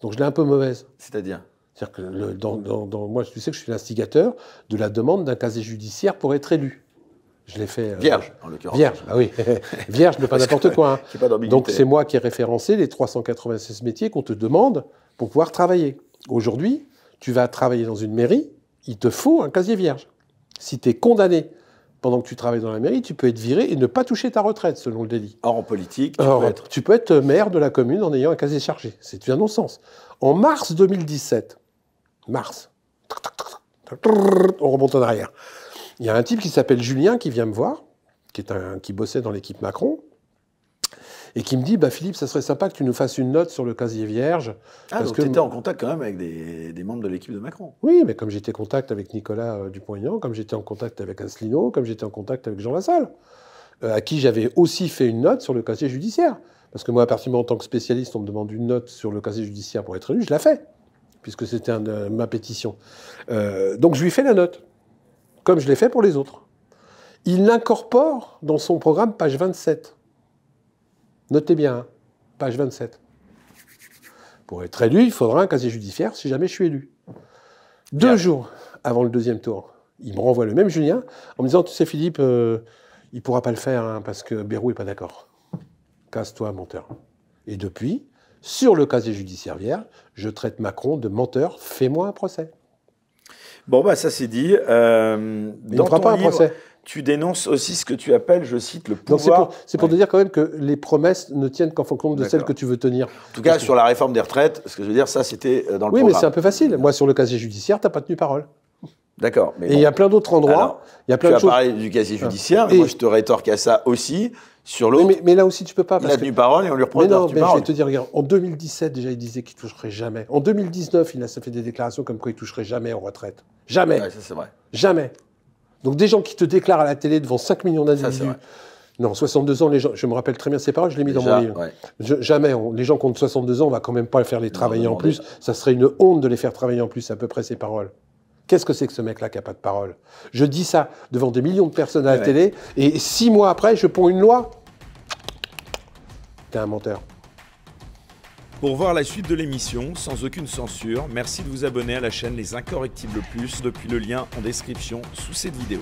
Donc je l'ai un peu mauvaise. C'est-à-dire cest que dans, dans, moi, tu sais que je suis l'instigateur de la demande d'un casier judiciaire pour être élu. Je l'ai fait. Euh, Vierge, en l'occurrence. Vierge, ah oui. Vierge, mais pas n'importe quoi. Hein. Donc c'est moi qui ai référencé les 396 métiers qu'on te demande pour pouvoir travailler. Aujourd'hui, tu vas travailler dans une mairie, il te faut un casier vierge. Si tu es condamné pendant que tu travailles dans la mairie, tu peux être viré et ne pas toucher ta retraite, selon le délit. Or, en politique, tu, peux, être... maire de la commune en ayant un casier chargé. C'est un non-sens. En mars 2017, mars, on remonte en arrière. Il y a un type qui s'appelle Julien qui vient me voir, qui, est un, qui bossait dans l'équipe Macron, et qui me dit bah, Philippe, ça serait sympa que tu nous fasses une note sur le casier vierge. Ah, parce donc que tu étais en contact quand même avec des, membres de l'équipe de Macron. Oui, mais comme j'étais en contact avec Nicolas euh, Dupont-Aignan, comme j'étais en contact avec Asselineau, comme j'étais en contact avec Jean Lassalle, euh, à qui j'avais aussi fait une note sur le casier judiciaire. Parce que moi, à partir du moment en tant que spécialiste, on me demande une note sur le casier judiciaire pour être élu, je la fais, puisque c'était euh, ma pétition. donc je lui fais la note, comme je l'ai fait pour les autres. Il l'incorpore dans son programme, page 27. Notez bien, hein, page 27. Pour être élu, il faudra un casier judiciaire si jamais je suis élu. Deux jours avant le deuxième tour, il me renvoie le même Julien en me disant Tu sais, Philippe, euh, il ne pourra pas le faire hein, parce que Bérou n'est pas d'accord. Casse-toi, menteur. Et depuis, sur le casier judiciaire je traite Macron de menteur, fais-moi un procès. Bon, bah, ça c'est dit. Euh, il ne fera pas un procès tu dénonces aussi ce que tu appelles, je cite, le pouvoir. C'est pour, te dire quand même que les promesses ne tiennent qu'en fonction de celles que tu veux tenir. En tout cas, sur la réforme des retraites, ce que je veux dire, ça, c'était euh, dans le Oui, mais c'est un peu facile. Moi, sur le casier judiciaire, tu t'as pas tenu parole. D'accord. Et il y a plein d'autres endroits. Il y a plein tu as parlé du casier ah. judiciaire, et je te rétorque à ça aussi. Sur l'autre. Mais, là aussi, tu peux pas. il a tenu parole et on lui reprend mais non, mais je vais te dire, regarde, en 2017, déjà, il disait qu'il toucherait jamais. En 2019, il a fait des déclarations comme quoi il toucherait jamais en retraite. Jamais. ça, c'est vrai. Jamais. Donc des gens qui te déclarent à la télé devant 5 millions d'individus. Non, 62 ans, les gens, je me rappelle très bien ces paroles, je l'ai mis dans mon livre. jamais, les gens qui ont 62 ans, on va quand même pas faire les travailler en plus. Ça serait une honte de les faire travailler en plus, à peu près ces paroles. Qu'est-ce que c'est que ce mec-là qui n'a pas de parole Je dis ça devant des millions de personnes à la télé, et six mois après, je ponds une loi. T'es un menteur. Pour voir la suite de l'émission, sans aucune censure, merci de vous abonner à la chaîne Les Incorrectibles Plus depuis le lien en description sous cette vidéo.